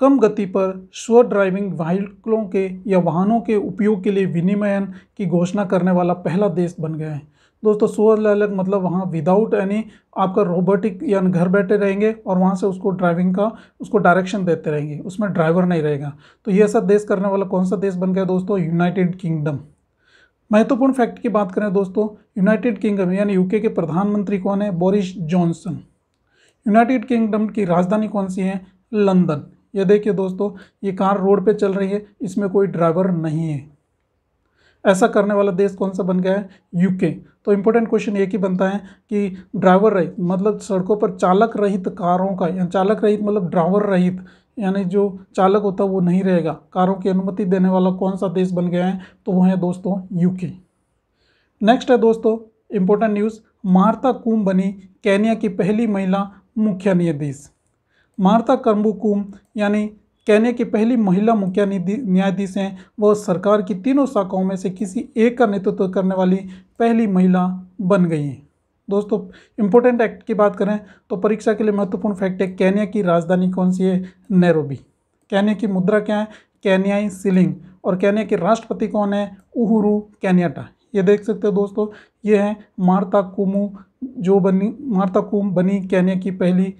कम गति पर स्व ड्राइविंग व्हीकलों के या वाहनों के उपयोग के लिए विनिमयन की घोषणा करने वाला पहला देश बन गया है दोस्तों सो अलग मतलब वहाँ विदाउट एनी आपका रोबोटिक यानी घर बैठे रहेंगे और वहाँ से उसको ड्राइविंग का उसको डायरेक्शन देते रहेंगे उसमें ड्राइवर नहीं रहेगा तो ये ऐसा देश करने वाला कौन सा देश बन गया दोस्तों यूनाइटेड किंगडम महत्वपूर्ण फैक्ट की बात करें दोस्तों यूनाइटेड किंगडम यानी यूके के प्रधानमंत्री कौन है बोरिस जॉनसन यूनाइटेड किंगडम की राजधानी कौन सी है लंदन ये देखिए दोस्तों ये कार रोड पे चल रही है इसमें कोई ड्राइवर नहीं है ऐसा करने वाला देश कौन सा बन गया है यूके तो इम्पोर्टेंट क्वेश्चन एक ही बनता है कि ड्राइवर रहित मतलब सड़कों पर चालक रहित कारों का या चालक रहित मतलब ड्राइवर रहित यानी जो चालक होता है वो नहीं रहेगा कारों की अनुमति देने वाला कौन सा देश बन गया है तो वह है दोस्तों यूके नेक्स्ट है दोस्तों इम्पोर्टेंट न्यूज़ मार्ता कुम बनी कैनिया की पहली महिला मुख्य न्यायाधीश मार्ता कर्मबू कुम यानी कहने की पहली महिला मुख्य न्यायाधीश हैं वह सरकार की तीनों शाखाओं में से किसी एक का नेतृत्व करने वाली पहली महिला बन गई हैं दोस्तों इम्पोर्टेंट एक्ट की बात करें तो परीक्षा के लिए महत्वपूर्ण फैक्ट है कैनिया की राजधानी कौन सी है नैरोबी कैनिया की मुद्रा क्या है कैनियाई सिलिंग और कैनिया के राष्ट्रपति कौन है उहुरु कैनियाटा ये देख सकते हो दोस्तों ये है मार्ता कुमू जो बनी मार्ता कुम बनी कैनिया की पहली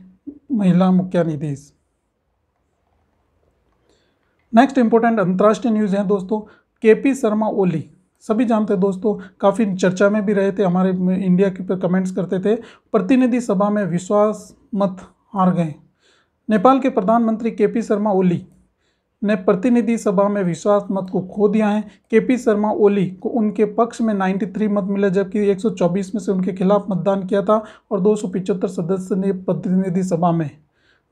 महिला मुख्याधीश नेक्स्ट इंपॉर्टेंट अंतर्राष्ट्रीय न्यूज़ है दोस्तों के पी शर्मा ओली सभी जानते हैं दोस्तों काफ़ी चर्चा में भी रहे थे हमारे इंडिया के ऊपर कमेंट्स करते थे प्रतिनिधि सभा में विश्वास मत हार गए नेपाल के प्रधानमंत्री के पी शर्मा ओली ने प्रतिनिधि सभा में विश्वास मत को खो दिया है के पी शर्मा ओली को उनके पक्ष में 93 मत मिले जबकि 124 में से उनके खिलाफ मतदान किया था और दो सदस्य ने प्रतिनिधि सभा में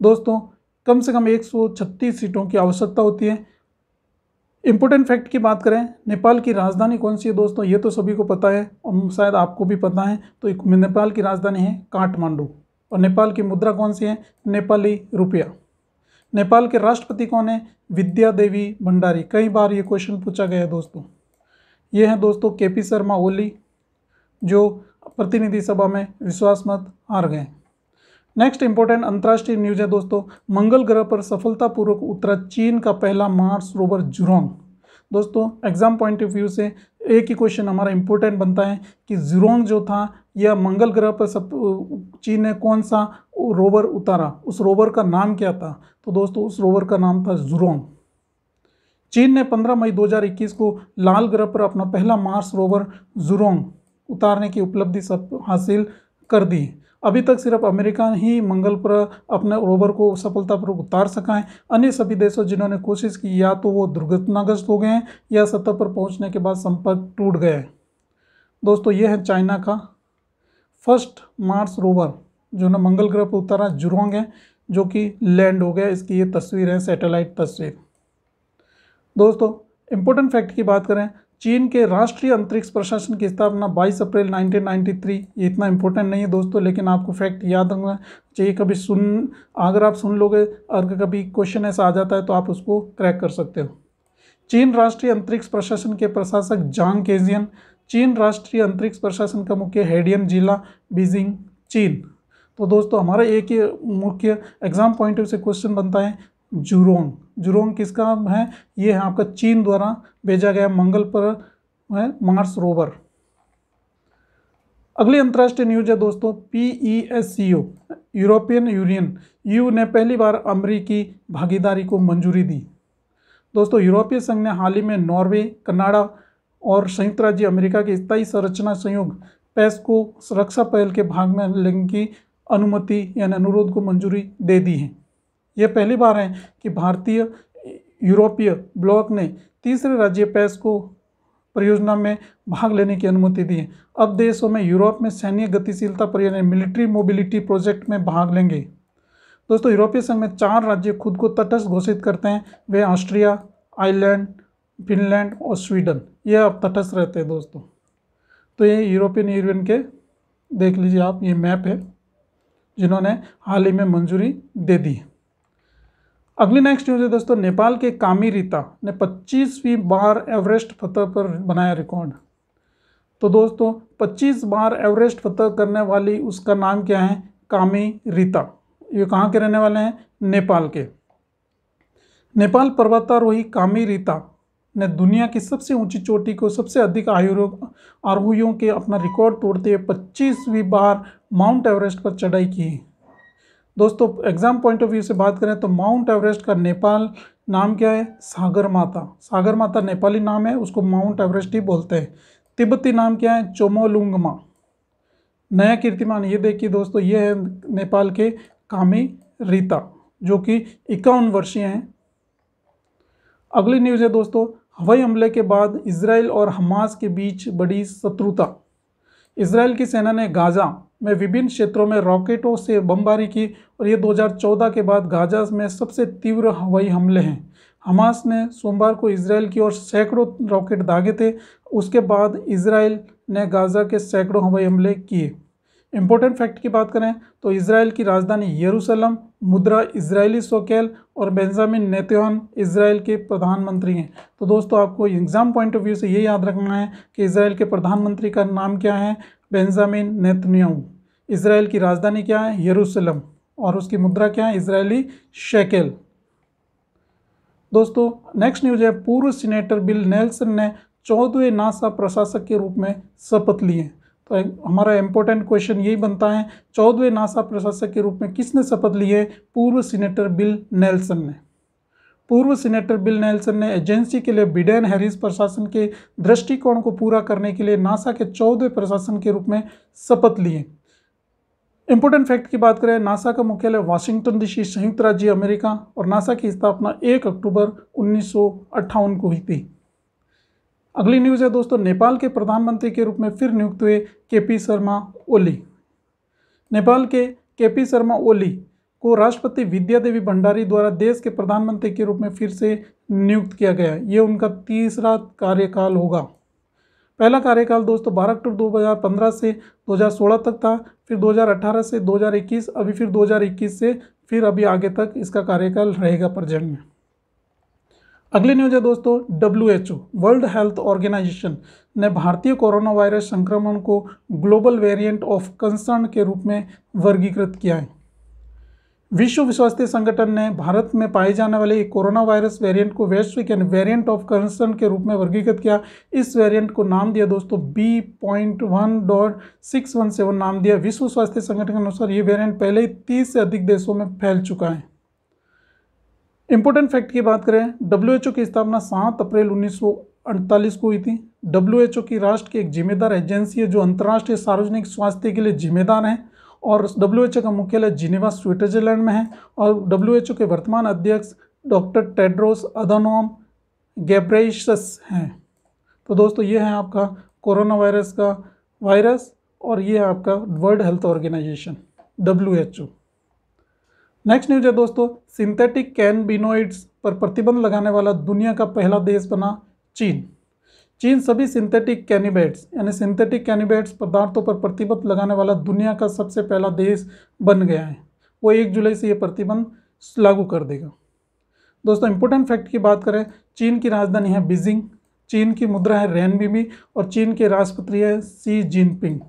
दोस्तों कम से कम 136 सीटों की आवश्यकता होती है इम्पोर्टेंट फैक्ट की बात करें नेपाल की राजधानी कौन सी है दोस्तों ये तो सभी को पता है और शायद आपको भी पता है तो नेपाल की राजधानी है काठमांडू और नेपाल की मुद्रा कौन सी है नेपाली रुपया नेपाल के राष्ट्रपति कौन है विद्या देवी भंडारी कई बार ये क्वेश्चन पूछा गया है दोस्तों ये हैं दोस्तों के पी शर्मा ओली जो प्रतिनिधि सभा में विश्वास मत हार गए नेक्स्ट इंपॉर्टेंट अंतर्राष्ट्रीय न्यूज है दोस्तों मंगल ग्रह पर सफलतापूर्वक उतरा चीन का पहला मार्स रोवर जुरोंग दोस्तों एग्जाम पॉइंट ऑफ व्यू से एक ही क्वेश्चन हमारा इंपॉर्टेंट बनता है कि जुरोंग जो था यह मंगल ग्रह पर सब चीन ने कौन सा रोवर उतारा उस रोवर का नाम क्या था तो दोस्तों उस रोवर का नाम था जुरोंग चीन ने 15 मई 2021 को लाल ग्रह पर अपना पहला मार्स रोवर जुरोंग उतारने की उपलब्धि सब हासिल कर दी अभी तक सिर्फ अमेरिका ही मंगल पर अपने रोवर को सफलतापूर्वक उतार सका है अन्य सभी देशों जिन्होंने कोशिश की या तो वो दुर्घटनाग्रस्त हो गए हैं या सतह पर पहुंचने के बाद संपर्क टूट गए हैं दोस्तों ये है चाइना का फर्स्ट मार्स रोवर जो ना मंगल ग्रह पर उतारा जुरोंग है जो कि लैंड हो गया इसकी ये तस्वीर है सैटेलाइट तस्वीर दोस्तों इम्पोर्टेंट फैक्ट की बात करें चीन के राष्ट्रीय अंतरिक्ष प्रशासन की स्थापना 22 अप्रैल 1993 ये इतना इम्पोर्टेंट नहीं है दोस्तों लेकिन आपको फैक्ट याद रखना चाहिए कभी सुन अगर आप सुन लोगे अगर कभी क्वेश्चन ऐसा आ जाता है तो आप उसको क्रैक कर सकते हो चीन राष्ट्रीय अंतरिक्ष प्रशासन के प्रशासक जांग केजियन चीन राष्ट्रीय अंतरिक्ष प्रशासन का मुख्य हेडियन जिला बीजिंग चीन तो दोस्तों हमारा एक ही मुख्य एग्जाम पॉइंट से क्वेश्चन बनता है जुरोंग जुरोंग किसका है ये है आपका चीन द्वारा भेजा गया मंगल पर है मार्स रोवर अगली अंतर्राष्ट्रीय न्यूज है दोस्तों P E S C O European Union U ने पहली बार अमरीकी भागीदारी को मंजूरी दी दोस्तों यूरोपीय संघ ने हाल ही में नॉर्वे कनाडा और संयुक्त राज्य अमेरिका के स्थायी संरचना संयोग पैस को सुरक्षा पहल के भाग में लेने की अनुमति यानी अनुरोध को मंजूरी दे दी है यह पहली बार है कि भारतीय यूरोपीय ब्लॉक ने तीसरे राज्य पैस को परियोजना में भाग लेने की अनुमति दी है अब देशों में यूरोप में सैन्य गतिशीलता परियोजना मिलिट्री मोबिलिटी प्रोजेक्ट में भाग लेंगे दोस्तों यूरोपीय संघ में चार राज्य खुद को तटस्थ घोषित करते हैं वे ऑस्ट्रिया आयरलैंड फिनलैंड और स्वीडन ये अब तटस्थ रहते हैं दोस्तों तो ये यूरोपियन यूनियन के देख लीजिए आप ये मैप है जिन्होंने हाल ही में मंजूरी दे दी है अगली नेक्स्ट न्यूज़ है दोस्तों नेपाल के कामी रीता ने पच्चीसवीं बार एवरेस्ट फतह पर बनाया रिकॉर्ड तो दोस्तों 25 बार एवरेस्ट फतह करने वाली उसका नाम क्या है कामी रीता ये कहाँ के रहने वाले हैं नेपाल के नेपाल पर्वतारोही कामी रीता ने दुनिया की सबसे ऊंची चोटी को सबसे अधिक आयु आरोहियों के अपना रिकॉर्ड तोड़ते हुए पच्चीसवीं बार माउंट एवरेस्ट पर चढ़ाई की दोस्तों एग्ज़ाम पॉइंट ऑफ व्यू से बात करें तो माउंट एवरेस्ट का नेपाल नाम क्या है सागर माता सागर माता नेपाली नाम है उसको माउंट एवरेस्ट ही बोलते हैं तिब्बती नाम क्या है चोमोलुंगमा नया कीर्तिमान ये देखिए दोस्तों ये है नेपाल के कामी रीता जो कि इक्यावन वर्षीय हैं अगली न्यूज़ है दोस्तों हवाई हमले के बाद इसराइल और हमास के बीच बड़ी शत्रुता इसराइल की सेना ने गाज़ा में विभिन्न क्षेत्रों में रॉकेटों से बमबारी की और ये 2014 के बाद गाजा में सबसे तीव्र हवाई हमले हैं हमास ने सोमवार को इसराइल की ओर सैकड़ों रॉकेट दागे थे उसके बाद इसराइल ने गाजा के सैकड़ों हवाई हमले किए इम्पोर्टेंट फैक्ट की बात करें तो इसराइल की राजधानी यरूशलम मुद्रा इसराइली सोकेल और बेंजामिन नेतोहन इसराइल के प्रधानमंत्री हैं तो दोस्तों आपको एग्ज़ाम पॉइंट ऑफ व्यू से ये याद रखना है कि इसराइल के प्रधानमंत्री का नाम क्या है बेंजामिन नेतन्याहू इसराइल की राजधानी क्या है यरूशलम और उसकी मुद्रा क्या है इसराइली शेकेल दोस्तों नेक्स्ट न्यूज है पूर्व सीनेटर बिल नेल्सन ने चौदहवें नासा प्रशासक के रूप में शपथ लिए तो हमारा इम्पोर्टेंट क्वेश्चन यही बनता है चौदहवें नासा प्रशासक के रूप में किसने शपथ ली है पूर्व सीनेटर बिल नेल्सन ने पूर्व सीनेटर बिल नेल्सन ने एजेंसी के लिए बिडेन हैरिस प्रशासन के दृष्टिकोण को पूरा करने के लिए नासा के चौदह प्रशासन के रूप में शपथ लिए इंपॉर्टेंट फैक्ट की बात करें नासा का मुख्यालय वाशिंगटन डीसी संयुक्त राज्य अमेरिका और नासा की स्थापना 1 अक्टूबर उन्नीस को हुई थी अगली न्यूज़ है दोस्तों नेपाल के प्रधानमंत्री के रूप में फिर नियुक्त हुए के पी शर्मा ओली नेपाल के के पी शर्मा ओली को राष्ट्रपति विद्या देवी भंडारी द्वारा देश के प्रधानमंत्री के रूप में फिर से नियुक्त किया गया ये उनका तीसरा कार्यकाल होगा पहला कार्यकाल दोस्तों 12 अक्टूबर 2015 से 2016 तक था फिर 2018 से 2021 अभी फिर 2021 से फिर अभी आगे तक इसका कार्यकाल रहेगा प्रजेंट में अगली न्यूज है दोस्तों W H O world health organization ने भारतीय कोरोना वायरस संक्रमण को ग्लोबल वेरिएंट ऑफ कंसर्न के रूप में वर्गीकृत किया है विश्व स्वास्थ्य संगठन ने भारत में पाए जाने वाले कोरोना वायरस वेरिएंट को वैश्विक एंड वेरिएंट ऑफ कंसर्न के रूप में वर्गीकृत किया इस वेरिएंट को नाम दिया दोस्तों B point one dot six one seven नाम दिया विश्व स्वास्थ्य संगठन के अनुसार ये वेरिएंट पहले ही तीस से अधिक देशों में फैल चुका है इंपॉर्टेंट फैक्ट की बात करें डब्ल्यू की स्थापना सात अप्रैल उन्नीस अड़तालीस को हुई थी डब्ल्यू की राष्ट्र की एक जिम्मेदार एजेंसी है जो अंतर्राष्ट्रीय सार्वजनिक स्वास्थ्य के लिए जिम्मेदार है और डब्ल्यू का मुख्यालय जिनेवा स्विट्जरलैंड में है और डब्ल्यू के वर्तमान अध्यक्ष डॉक्टर टेड्रोस अदानोम गैब्रेशस हैं तो दोस्तों ये है आपका कोरोना वायरस का वायरस और ये है आपका world health organization W next news है दोस्तों सिंथेटिक कैनबिनोइड्स पर प्रतिबंध लगाने वाला दुनिया का पहला देश बना चीन चीन सभी सिंथेटिक कैनिबेट्स यानी सिंथेटिक कैनिबेट्स पदार्थों पर प्रतिबंध लगाने वाला दुनिया का सबसे पहला देश बन गया है वो एक जुलाई से ये प्रतिबंध लागू कर देगा दोस्तों इंपॉर्टेंट फैक्ट की बात करें चीन की राजधानी है बीजिंग चीन की मुद्रा है रैनबीमी और चीन के राष्ट्रपति है सी जिनपिंग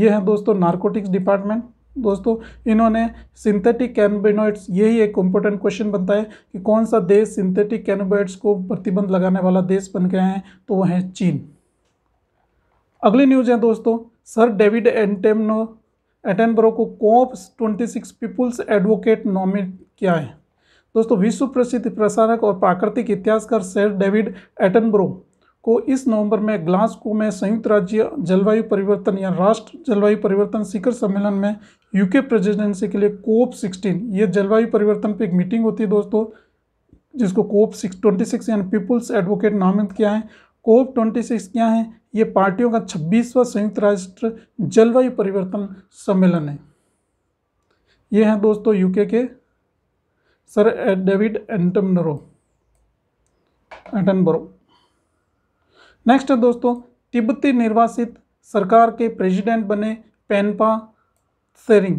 ये है दोस्तों नार्कोटिक्स डिपार्टमेंट दोस्तों इन्होंने सिंथेटिक कैनबिनोइड्स यही एक इंपॉर्टेंट क्वेश्चन बनता है कि कौन सा देश सिंथेटिक कैनबेड्स को प्रतिबंध लगाने वाला देश बन गया है तो वह है चीन अगली न्यूज है दोस्तों सर डेविड एंटेमनो एटेनबरो को COP twenty six people's advocate nominate किया है दोस्तों विश्व प्रसिद्ध प्रसारक और प्राकृतिक इतिहासकार सर डेविड एटनब्रो को इस नवंबर में ग्लासगो में संयुक्त राज्य जलवायु परिवर्तन या राष्ट्र जलवायु परिवर्तन शिखर सम्मेलन में यूके प्रेसिडेंसी के लिए कोप सिक्सटीन ये जलवायु परिवर्तन पे एक मीटिंग होती है दोस्तों जिसको कोप सिक्स ट्वेंटी सिक्स यानी पीपुल्स एडवोकेट नामित किया है कोप ट्वेंटी सिक्स क्या है ये पार्टियों का छब्बीसवा संयुक्त राष्ट्र जलवायु परिवर्तन सम्मेलन है ये हैं दोस्तों यूके के सर डेविड एंटमनरो एटनबरो नेक्स्ट है दोस्तों तिब्बती निर्वासित सरकार के प्रेसिडेंट बने पेनपा सेरिंग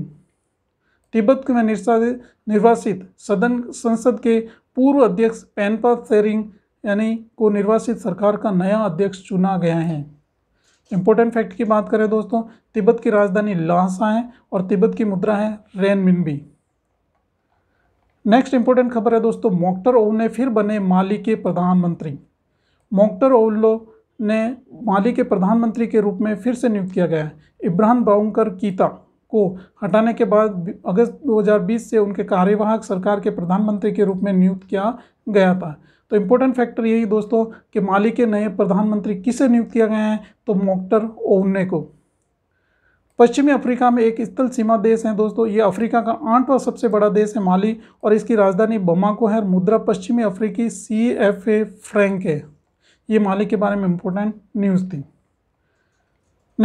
तिब्बत में निर्वासित सदन संसद के पूर्व अध्यक्ष पेनपा सेरिंग यानी को निर्वासित सरकार का नया अध्यक्ष चुना गया है इंपॉर्टेंट फैक्ट की बात करें दोस्तों तिब्बत की राजधानी लासा है और तिब्बत की मुद्रा है रेनमिनबी नेक्स्ट इंपॉर्टेंट खबर है दोस्तों मोक्टर ओवल ने फिर बने माली के प्रधानमंत्री मोक्टर ओवलो ने माली के प्रधानमंत्री के रूप में फिर से नियुक्त किया गया है इब्राहिम बाउंकर कीता को हटाने के बाद अगस्त 2020 से उनके कार्यवाहक सरकार के प्रधानमंत्री के रूप में नियुक्त किया गया था तो इम्पोर्टेंट फैक्टर यही दोस्तों कि माली के नए प्रधानमंत्री किसे नियुक्त किया गया है तो मोक्टर ओवने को पश्चिमी अफ्रीका में एक स्थल सीमा देश है दोस्तों ये अफ्रीका का आठवां सबसे बड़ा देश है माली और इसकी राजधानी बमाको है मुद्रा पश्चिमी अफ्रीकी सी एफ ए फ्रैंक है ये मालिक के बारे में इम्पोर्टेंट न्यूज़ थी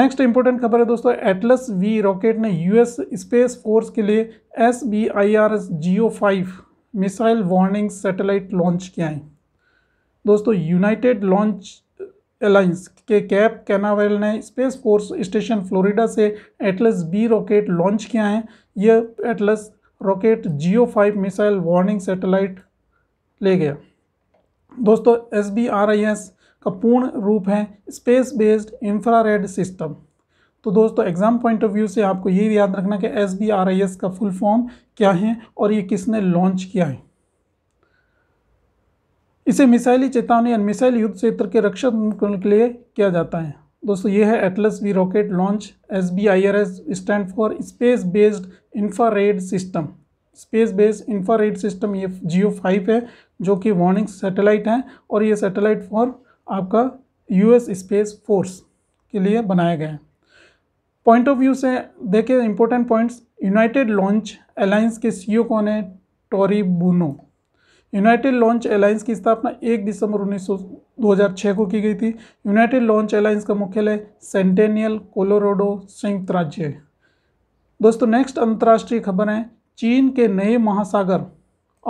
नेक्स्ट इंपॉर्टेंट खबर है दोस्तों एटलस वी रॉकेट ने यूएस स्पेस फोर्स के लिए S B I R S GEO five missile warning satellite launch किया है दोस्तों यूनाइटेड लॉन्च एलाइंस के कैप कैनावेल ने स्पेस फोर्स स्टेशन फ्लोरिडा से एटलस बी रॉकेट लॉन्च किया है यह Atlas rocket GEO five missile warning satellite ले गया दोस्तों S B R I S का पूर्ण रूप है स्पेस बेस्ड इंफ्रारेड सिस्टम तो दोस्तों एग्ज़ाम पॉइंट ऑफ व्यू से आपको ये याद रखना कि S B R I S का फुल फॉर्म क्या है और ये किसने लॉन्च किया है इसे मिसाइली चेतावनी और मिसाइल युद्ध क्षेत्र के रक्षण के लिए किया जाता है दोस्तों ये है Atlas V rocket launch S B I R S stand for space based infrared system space based infrared system ये जियो फाइव है जो कि वार्निंग सैटेलाइट है और ये सैटेलाइट फॉर आपका यूएस स्पेस फोर्स के लिए बनाया गया है पॉइंट ऑफ व्यू से देखिए important points United Launch Alliance के सीईओ e कौन है Tory Bruno United Launch Alliance की स्थापना 1 दिसंबर उन्नीस 2006 को की गई थी यूनाइटेड लॉन्च अलायंस का मुख्यालय सेंटेनियल कोलोराडो संयुक्त राज्य है दोस्तों नेक्स्ट अंतर्राष्ट्रीय खबर है चीन के नए महासागर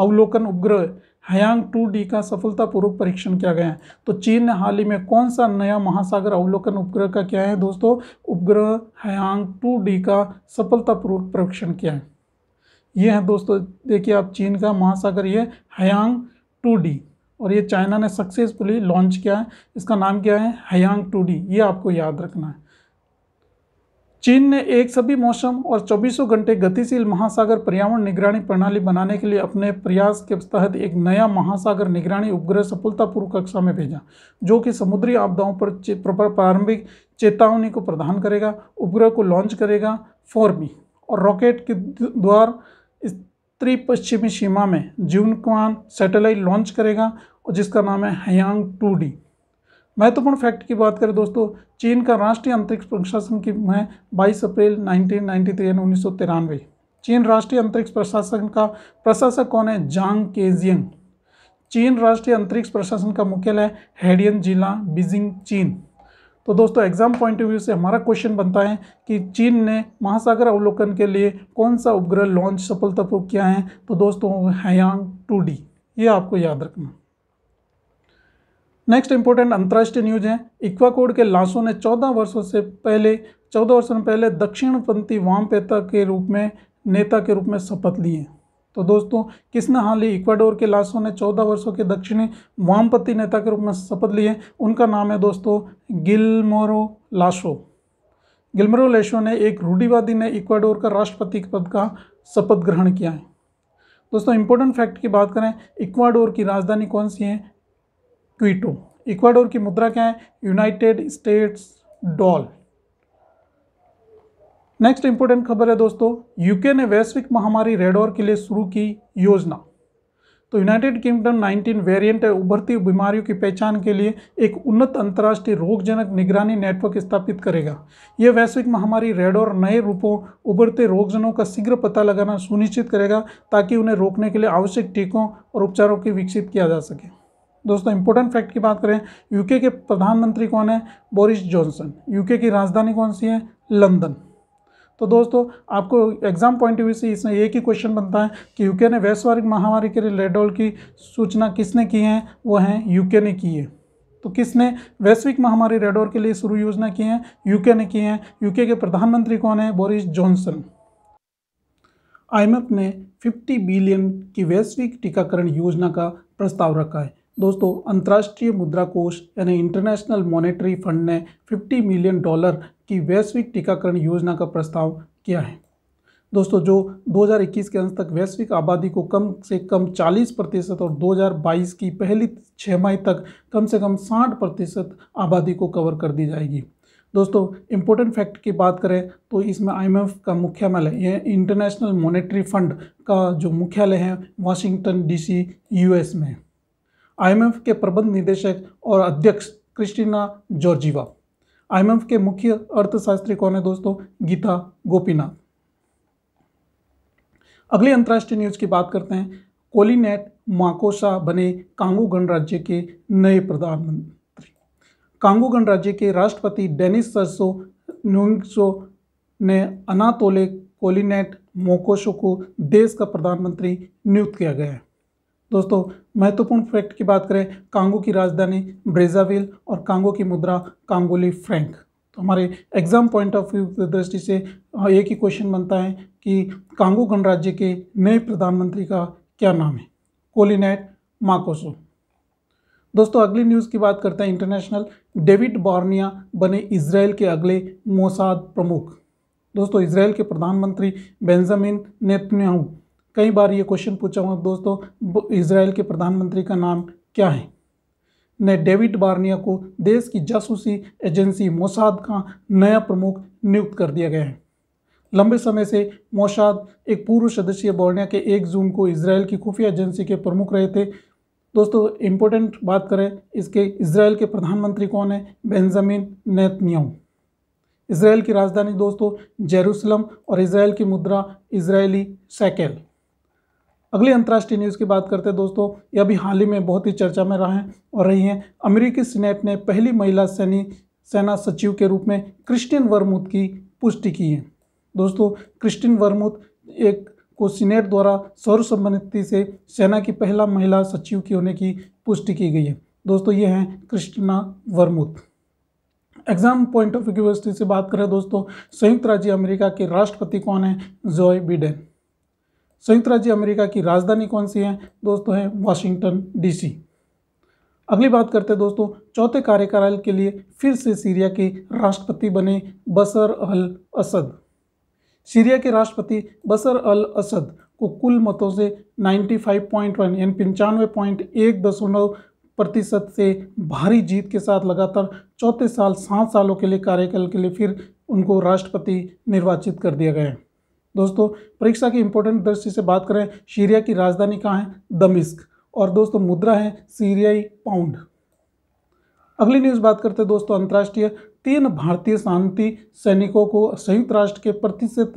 अवलोकन उपग्रह हयांग टू डी का सफलतापूर्वक परीक्षण किया गया है तो चीन ने हाल ही में कौन सा नया महासागर अवलोकन उपग्रह का किया है दोस्तों उपग्रह हयांग टू डी का सफलतापूर्वक परीक्षण किया है ये है दोस्तों देखिए आप चीन का महासागर ये हयांग टू डी और ये चाइना ने सक्सेसफुली लॉन्च किया है इसका नाम क्या है हयांग टू डी ये आपको याद रखना है चीन ने एक सभी मौसम और चौबीसों घंटे गतिशील महासागर पर्यावरण निगरानी प्रणाली बनाने के लिए अपने प्रयास के तहत एक नया महासागर निगरानी उपग्रह सफलतापूर्वक कक्षा में भेजा जो कि समुद्री आपदाओं पर प्रारंभिक चेतावनी को प्रदान करेगा उपग्रह को लॉन्च करेगा फोरबी और रॉकेट के द्वार स्त्री पश्चिमी सीमा में जीवनक्वान सैटेलाइट लॉन्च करेगा और जिसका नाम है हयांग टू डी महत्वपूर्ण फैक्ट की बात करें दोस्तों चीन का राष्ट्रीय अंतरिक्ष प्रशासन की है 22 अप्रैल 1993 यानी उन्नीस चीन राष्ट्रीय अंतरिक्ष प्रशासन का प्रशासक कौन है जांग केजियंग चीन राष्ट्रीय अंतरिक्ष प्रशासन का मुख्यालय हेडियन जिला बीजिंग चीन तो दोस्तों एग्जाम पॉइंट ऑफ व्यू से हमारा क्वेश्चन बनता है कि चीन ने महासागर अवलोकन के लिए कौन सा उपग्रह लॉन्च सफलतापूर्वक किया है तो दोस्तों हयांग टू ये आपको याद रखना नेक्स्ट इंपॉर्टेंट अंतर्राष्ट्रीय न्यूज है इक्वा कोड के लाशों ने चौदह वर्षों से पहले चौदह वर्षों पहले दक्षिणपंथी वामपेता के रूप में नेता के रूप में शपथ ली है तो दोस्तों किसने हाल ही इक्वाडोर के लाशों ने चौदह वर्षों के दक्षिणी वामपंथी नेता के रूप में शपथ ली है उनका नाम है दोस्तों गिलमोरो लाशो गिलमोरो लेशो ने एक रूढ़ीवादी ने इक्वाडोर का राष्ट्रपति पद का शपथ ग्रहण किया है दोस्तों इंपॉर्टेंट फैक्ट की बात करें इक्वाडोर की राजधानी कौन सी है क्वीटो इक्वाडोर की मुद्रा क्या है United States dollar next important खबर है दोस्तों यूके ने वैश्विक महामारी रेडोर के लिए शुरू की योजना तो यूनाइटेड किंगडम 19 वेरिएंट उभरती बीमारियों की पहचान के लिए एक उन्नत अंतर्राष्ट्रीय रोगजनक निगरानी नेटवर्क स्थापित करेगा यह वैश्विक महामारी रेड और नए रूपों उभरते रोगजनों का शीघ्र पता लगाना सुनिश्चित करेगा ताकि उन्हें रोकने के लिए आवश्यक टीकों और उपचारों की विकसित किया जा सके दोस्तों इंपॉर्टेंट फैक्ट की बात करें यूके के प्रधानमंत्री कौन है बोरिस जॉनसन यूके की राजधानी कौन सी है लंदन तो दोस्तों आपको एग्जाम पॉइंट ऑफ व्यू से इसमें एक ही क्वेश्चन बनता है कि यूके ने वैश्विक महामारी के लिए लेडोल की सूचना किसने की है वो हैं यूके ने की है तो किसने वैश्विक महामारी रेडोर के लिए शुरू योजना की है यूके ने की है यूके के प्रधानमंत्री कौन है बोरिस जॉनसन आईएमएफ ने 50 बिलियन की वैश्विक टीकाकरण योजना का प्रस्ताव रखा है दोस्तों अंतर्राष्ट्रीय मुद्रा कोष यानी इंटरनेशनल मॉनेटरी फंड ने 50 मिलियन डॉलर की वैश्विक टीकाकरण योजना का प्रस्ताव किया है दोस्तों जो 2021 के अंत तक वैश्विक आबादी को कम से कम 40 प्रतिशत और 2022 की पहली छः माह तक कम से कम 60 प्रतिशत आबादी को कवर कर दी जाएगी दोस्तों इम्पोर्टेंट फैक्ट की बात करें तो इसमें आईएमएफ का मुख्यालय यह इंटरनेशनल मॉनेटरी फंड का जो मुख्यालय है वाशिंगटन डीसी यूएस में आईएमएफ के प्रबंध निदेशक और अध्यक्ष क्रिस्टीना जॉर्जीवा आईएमएफ के मुख्य अर्थशास्त्री कौन है दोस्तों गीता गोपीनाथ अगली अंतर्राष्ट्रीय न्यूज की बात करते हैं कोलिनेट माकोसा बने कांगो गणराज्य के नए प्रधानमंत्री कांगो गणराज्य के राष्ट्रपति डेनिस सरसो न्यूंगसो ने अनातोले कोलिनेट मोकोशो को देश का प्रधानमंत्री नियुक्त किया गया है दोस्तों महत्वपूर्ण फैक्ट की बात करें कांगो की राजधानी ब्रेजाविल और कांगो की मुद्रा कांगोली फ्रैंक तो हमारे एग्जाम पॉइंट ऑफ व्यू की दृष्टि से हाँ, एक ही क्वेश्चन बनता है कि कांगो गणराज्य के नए प्रधानमंत्री का क्या नाम है कोलिनेट माकोसो दोस्तों अगली न्यूज़ की बात करते हैं इंटरनेशनल डेविड बॉर्निया बने इसराइल के अगले मोसाद प्रमुख दोस्तों इसराइल के प्रधानमंत्री बेंजामिन नेतन्याहू कई बार ये क्वेश्चन पूछा हुआ दोस्तों इसराइल के प्रधानमंत्री का नाम क्या है ने डेविड बार्निया को देश की जासूसी एजेंसी मोसाद का नया प्रमुख नियुक्त कर दिया गया है लंबे समय से मोसाद एक पूर्व सदस्य बोर्निया के एक जून को इसराइल की खुफिया एजेंसी के प्रमुख रहे थे दोस्तों इम्पोर्टेंट बात करें इसके इसराइल के प्रधानमंत्री कौन है बेंजामिन नेतन्याहू इसराइल की राजधानी दोस्तों जेरूसलम और इसराइल की मुद्रा इसराइली सैकेल अगली अंतर्राष्ट्रीय न्यूज़ की बात करते हैं दोस्तों ये अभी हाल ही में बहुत ही चर्चा में है और रही हैं अमेरिकी सीनेट ने पहली महिला सैनी सेना सचिव के रूप में क्रिस्टियन वर्मुथ की पुष्टि की है दोस्तों क्रिस्टियन वर्मुथ एक को सीनेट द्वारा सर्वसम्मति से सेना की पहला महिला सचिव की होने की पुष्टि की गई है दोस्तों ये हैं Christina Wermuth exam point of view से बात करें दोस्तों संयुक्त राज्य अमेरिका के राष्ट्रपति कौन है जॉय बिडेन संयुक्त राज्य अमेरिका की राजधानी कौन सी है दोस्तों है वाशिंगटन डीसी अगली बात करते हैं दोस्तों चौथे कार्यकाल के लिए फिर से सीरिया के राष्ट्रपति बने बसर अल असद सीरिया के राष्ट्रपति बसर अल असद को कुल मतों से 95.1 यानी पंचानवे पॉइंट एक दशमलव प्रतिशत से भारी जीत के साथ लगातार चौथे साल सात सालों के लिए कार्यकाल के लिए फिर उनको राष्ट्रपति निर्वाचित कर दिया गया है दोस्तों परीक्षा की इंपॉर्टेंट दृष्टि से बात करें सीरिया की राजधानी कहाँ है दमिस्क और दोस्तों मुद्रा है सीरियाई पाउंड अगली न्यूज़ बात करते हैं दोस्तों अंतर्राष्ट्रीय तीन भारतीय शांति सैनिकों को संयुक्त राष्ट्र के प्रतिशत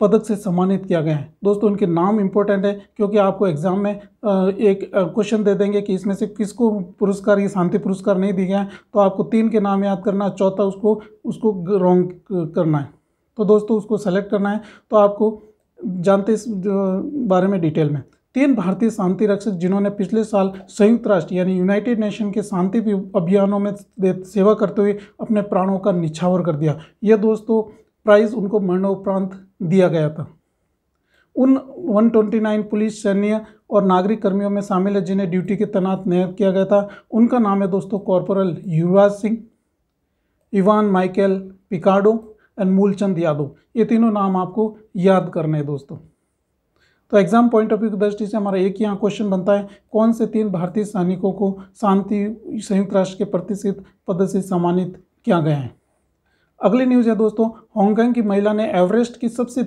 पदक से सम्मानित किया गया है दोस्तों उनके नाम इम्पोर्टेंट है क्योंकि आपको एग्जाम में एक क्वेश्चन दे देंगे कि इसमें से किसको पुरस्कार ये शांति पुरस्कार नहीं दिया है तो आपको तीन के नाम याद करना चौथा उसको उसको रॉन्ग करना है तो दोस्तों उसको सेलेक्ट करना है तो आपको जानते इस बारे में डिटेल में तीन भारतीय शांति रक्षक जिन्होंने पिछले साल संयुक्त राष्ट्र यानी यूनाइटेड नेशन के शांति अभियानों में सेवा करते हुए अपने प्राणों का निछावर कर दिया यह दोस्तों प्राइज उनको मरणोपरांत दिया गया था उन 129 पुलिस सैन्य और नागरिक कर्मियों में शामिल है जिन्हें ड्यूटी के तैनात नियुक्त किया गया था उनका नाम है दोस्तों corporal Yuvraj Singh Ivan Michael Picardo and Moolchand Yadav ये तीनों नाम आपको याद करने हैं दोस्तों तो एग्जाम पॉइंट ऑफ व्यू की दृष्टि से हमारा एक यहाँ क्वेश्चन बनता है कौन से तीन भारतीय सैनिकों को शांति संयुक्त राष्ट्र के प्रतिष्ठित पद से सम्मानित किया गया है अगली न्यूज़ है दोस्तों हांगकॉन्ग की महिला ने एवरेस्ट की सबसे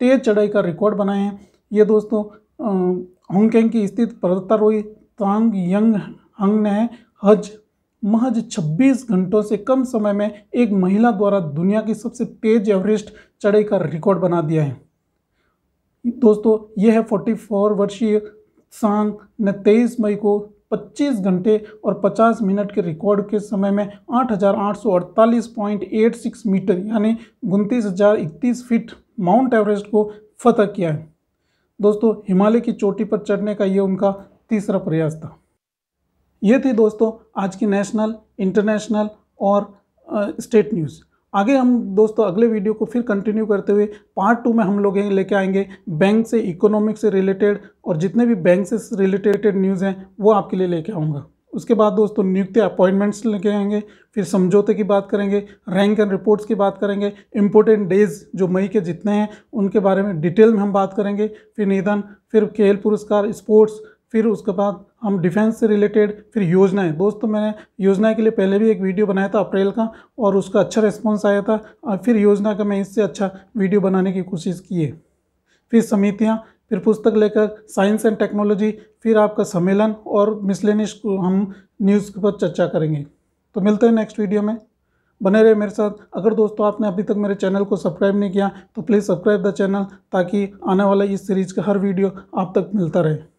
तेज चढ़ाई का रिकॉर्ड बनाया है ये दोस्तों हांगकांग की स्थित पर्वतारोही तांग यंग हंग ने हज महज 26 घंटों से कम समय में एक महिला द्वारा दुनिया की सबसे तेज एवरेस्ट चढ़ाई का रिकॉर्ड बना दिया है दोस्तों यह है फोर्टी वर्षीय सांग ने तेईस मई को 25 घंटे और 50 मिनट के रिकॉर्ड के समय में 8,848.86 मीटर यानी उनतीस हजार इकतीस फीट माउंट एवरेस्ट को फतह किया है दोस्तों हिमालय की चोटी पर चढ़ने का ये उनका तीसरा प्रयास था ये थी दोस्तों आज की नेशनल इंटरनेशनल और स्टेट न्यूज़ आगे हम दोस्तों अगले वीडियो को फिर कंटिन्यू करते हुए पार्ट टू में हम लोग लेके आएंगे बैंक से इकोनॉमिक से रिलेटेड और जितने भी बैंक से रिलेटेड न्यूज़ हैं वो आपके लिए लेके आऊँगा उसके बाद दोस्तों नियुक्ति अपॉइंटमेंट्स लेके आएंगे फिर समझौते की बात करेंगे रैंक एंड रिपोर्ट्स की बात करेंगे इंपॉर्टेंट डेज जो मई के जितने हैं उनके बारे में डिटेल में हम बात करेंगे फिर निधन फिर खेल पुरस्कार स्पोर्ट्स फिर उसके बाद हम डिफेंस से रिलेटेड फिर योजनाएं दोस्तों तो मैंने योजना के लिए पहले भी एक वीडियो बनाया था अप्रैल का और उसका अच्छा रिस्पॉन्स आया था और फिर योजना का मैं इससे अच्छा वीडियो बनाने की कोशिश की है फिर समितियाँ फिर पुस्तक लेकर साइंस एंड टेक्नोलॉजी फिर आपका सम्मेलन और मिसलेनिश हम न्यूज़ पर चर्चा करेंगे तो मिलते हैं नेक्स्ट वीडियो में बने रहे मेरे साथ अगर दोस्तों आपने अभी तक मेरे चैनल को सब्सक्राइब नहीं किया तो प्लीज़ सब्सक्राइब द चैनल ताकि आने वाला इस सीरीज़ का हर वीडियो आप तक मिलता रहे